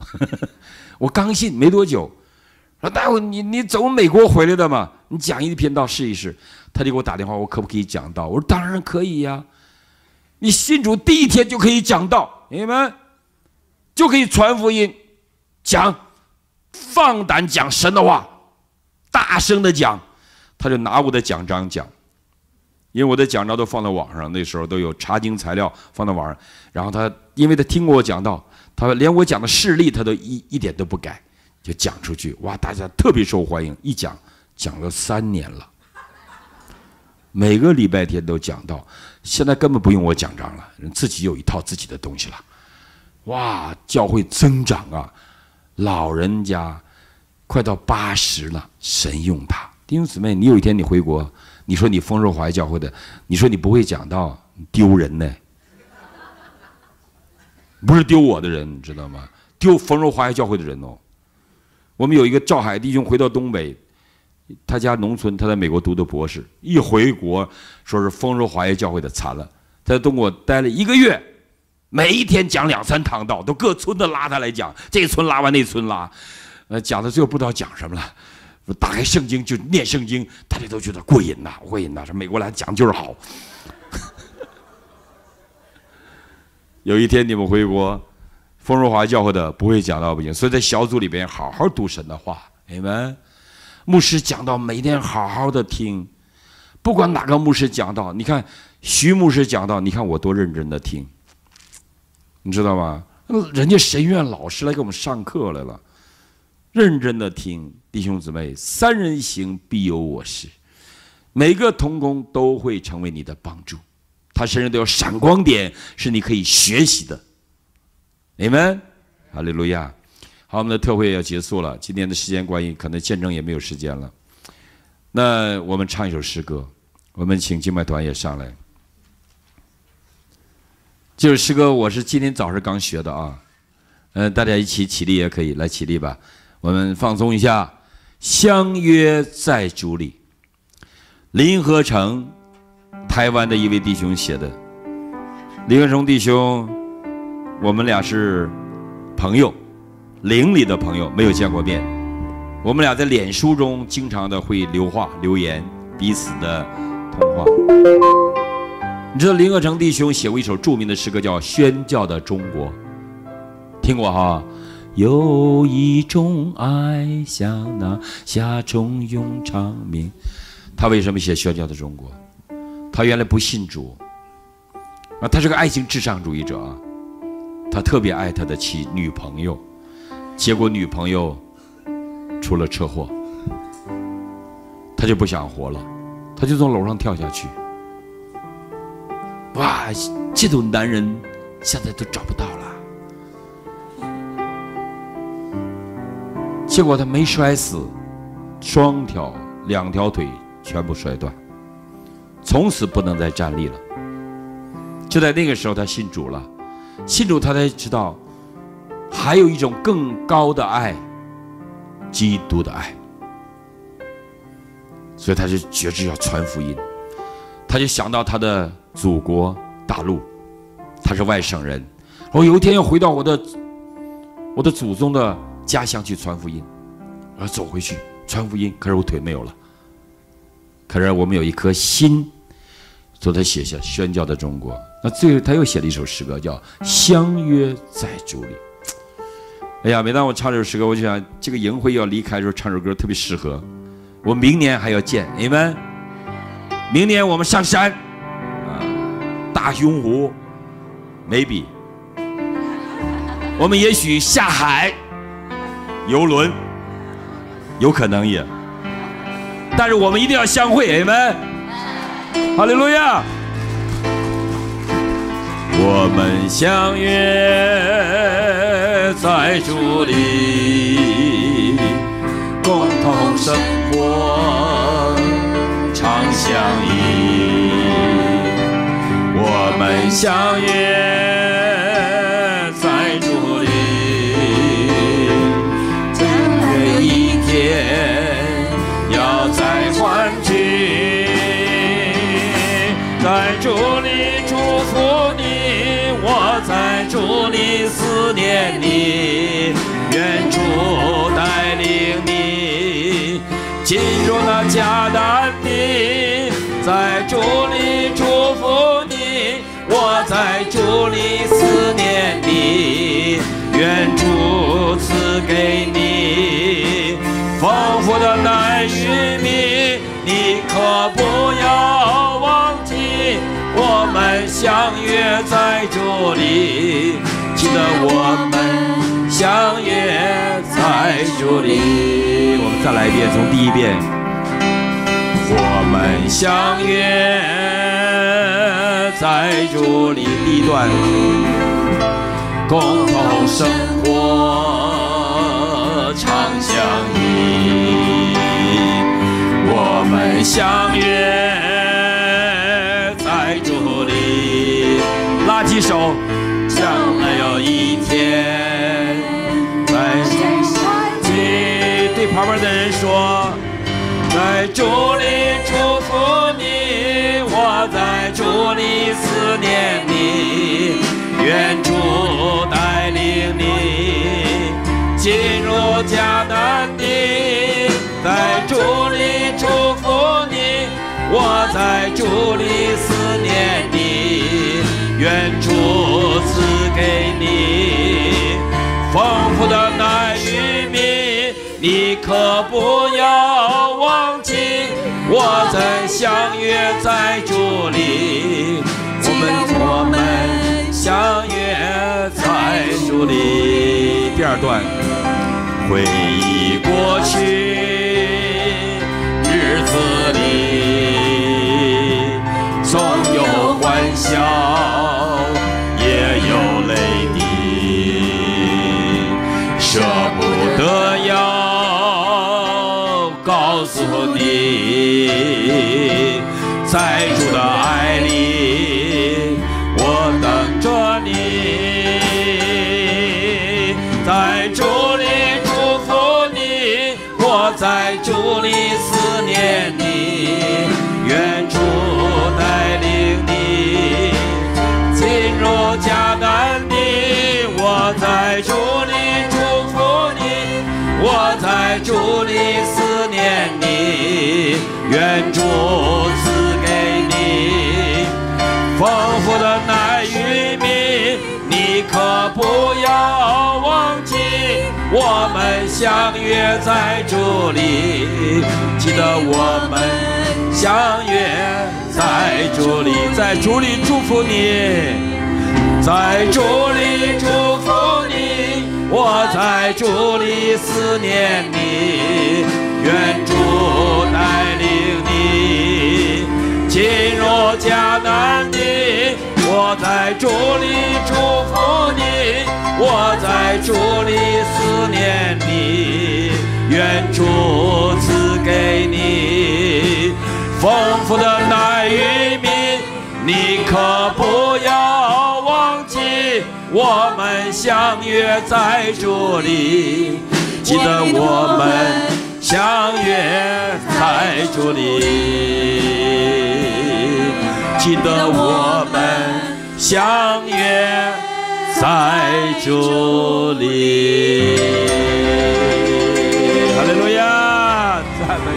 我刚信没多久。说大夫，你你走美国回来的嘛，你讲一个频道试一试，他就给我打电话，我可不可以讲道？我说当然可以呀，你信主第一天就可以讲道，你们就可以传福音，讲，放胆讲神的话。大声的讲，他就拿我的奖章讲，因为我的奖章都放在网上，那时候都有查经材料放在网上。然后他，因为他听过我讲道，他连我讲的事例他都一一点都不改，就讲出去。哇，大家特别受欢迎，一讲讲了三年了，每个礼拜天都讲到，现在根本不用我讲章了，人自己有一套自己的东西了。哇，教会增长啊，老人家。快到八十了，神用他弟兄姊妹，你有一天你回国，你说你丰收华业教会的，你说你不会讲道丢人呢？不是丢我的人，你知道吗？丢丰收华业教会的人哦。我们有一个赵海弟兄回到东北，他家农村，他在美国读的博士，一回国说是丰收华业教会的，惨了，他在东国待了一个月，每一天讲两三堂道，都各村的拉他来讲，这村拉完那村拉。呃，讲到最后不知道讲什么了，打开圣经就念圣经，大家都觉得过瘾呐，过瘾呐！说美国来讲就是好。有一天你们回国，丰荣华教会的不会讲到不行，所以在小组里边好好读神的话，你们牧师讲到每天好好的听，不管哪个牧师讲到，你看徐牧师讲到，你看我多认真的听，你知道吗？人家神院老师来给我们上课来了。认真的听，弟兄姊妹，三人行必有我师，每个同工都会成为你的帮助，他身上都有闪光点，是你可以学习的。你们，哈利路亚！好，我们的特会要结束了，今天的时间关系，可能见证也没有时间了。那我们唱一首诗歌，我们请经脉团也上来。这首诗歌我是今天早上刚学的啊，嗯，大家一起起立也可以，来起立吧。我们放松一下，相约在竹里。林和成，台湾的一位弟兄写的。林和成弟兄，我们俩是朋友，邻里的朋友，没有见过面。我们俩在脸书中经常的会留话留言，彼此的通话。你知道林和成弟兄写过一首著名的诗歌，叫《宣教的中国》，听过哈？有一种爱，像那夏虫永长鸣。他为什么写《喧嚣的中国》？他原来不信主啊，他是个爱情至上主义者啊，他特别爱他的妻女朋友，结果女朋友出了车祸，他就不想活了，他就从楼上跳下去。哇，这种男人现在都找不到了。结果他没摔死，双条两条腿全部摔断，从此不能再站立了。就在那个时候，他信主了，信主他才知道，还有一种更高的爱，基督的爱。所以他就决志要传福音，他就想到他的祖国大陆，他是外省人，我有一天要回到我的我的祖宗的。家乡去传福音，啊，走回去传福音。可是我腿没有了。可是我们有一颗心。昨天写下宣教的中国，那最后他又写了一首诗歌，叫《相约在竹里》。哎呀，每当我唱这首诗歌，我就想这个营会要离开的时候，唱首歌特别适合。我明年还要见你们。明年我们上山，大雄湖，b 笔，我们也许下海。游轮有可能也，但是我们一定要相会，你们。哈利路亚。我们相约在这里，共同生活，长相依。我们相约。进入那家，南地，在这里祝福你，我在这里思念你，愿主赐给你丰富的奶玉米，你可不要忘记，我们相约在这里，记得我。在这里。我们再来一遍，从第一遍。我们相约在这里，段，共同生活，长相依。我们相约在这里，拉起手。的人说：“在主里祝福你，我在主里思念你，愿主带领你进入迦南地。在主里祝福你，我在主里思念你，愿主赐给。”你可不要忘记，我们相约在竹里，我们我们相约在竹里。第二段，回忆过去日子里，总有欢笑。愿主赐给你丰富的奶与蜜，你可不要忘记我们相约在这里。记得我们相约在这里，在这里祝福你，在这里祝福你，我在这里思念你。愿主带领你，进入迦南地。我在主里祝福你，我在主里思念你。愿主赐给你丰富的奶与蜜，你可不要忘记，我们相约在主里，记得我们。相约在这里，记得我们相约在这里。哈利路亚，赞美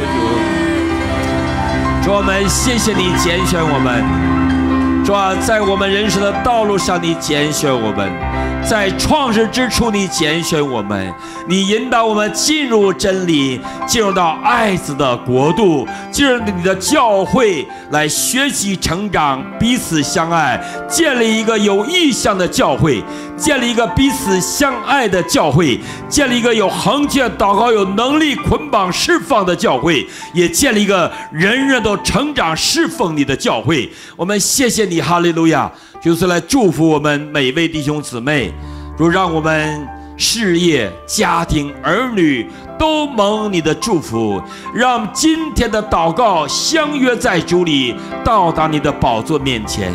主！主们谢谢你拣选我们，主啊，在我们人生的道路上，你拣选我们。在创世之初，你拣选我们，你引导我们进入真理，进入到爱子的国度，进入你的教会来学习成长，彼此相爱，建立一个有意向的教会，建立一个彼此相爱的教会，建立一个有恒切祷告、有能力捆绑释放的教会，也建立一个人人都成长侍奉你的教会。我们谢谢你，哈利路亚。就是来祝福我们每位弟兄姊妹，说让我们事业、家庭、儿女都蒙你的祝福，让今天的祷告相约在主里，到达你的宝座面前，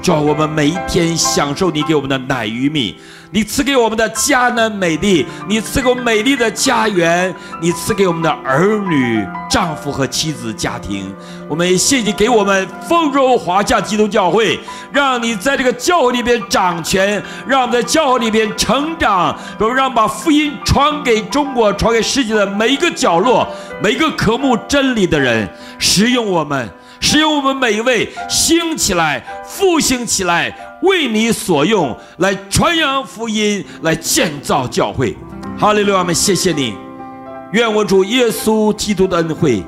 叫我们每一天享受你给我们的奶与蜜。你赐给我们的家呢美丽，你赐给美丽的家园，你赐给我们的儿女、丈夫和妻子家庭。我们也谢谢给我们丰州华夏基督教会，让你在这个教会里边掌权，让我们在教会里边成长，让把福音传给中国，传给世界的每一个角落，每一个渴慕真理的人，使用我们，使用我们每一位，兴起来，复兴起来。为你所用来传扬福音，来建造教会。哈利路亚们，谢谢你！愿我主耶稣基督的恩惠、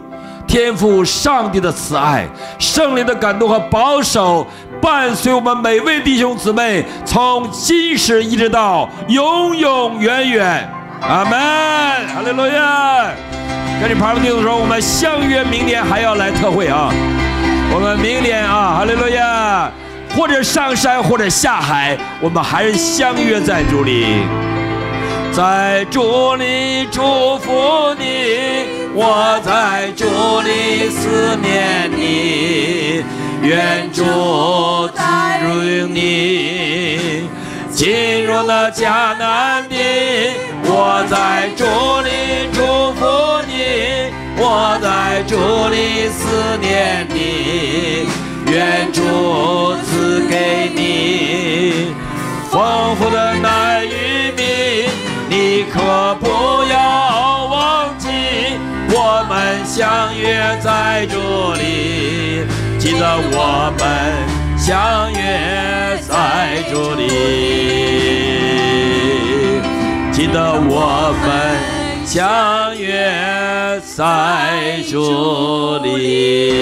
天赋上帝的慈爱、圣灵的感动和保守，伴随我们每位弟兄姊妹，从今时一直到永永远远。阿门！哈利路亚！跟你旁边弟兄说，我们相约明年还要来特会啊！我们明年啊，哈利路亚！或者上山，或者下海，我们还是相约在竹林，在竹林祝福你，我在竹林思念你，愿竹滋润你，进入那江南地，我在竹林祝福你，我在竹林思念你。愿主赐给你，丰富的奶与蜜，你可不要忘记，我们相约在这里，记得我们相约在这里，记得我们。相约在这里。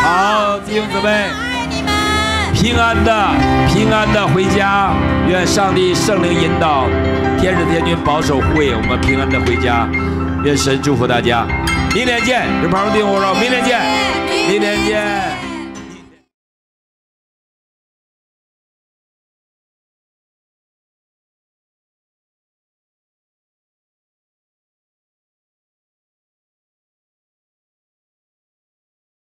好弟兄姊妹，平安的平安的回家。愿上帝圣灵引导，天使天军保守护卫，我们平安的回家。愿神祝福大家，明年见。这朋友弟兄说，明年见，明年见。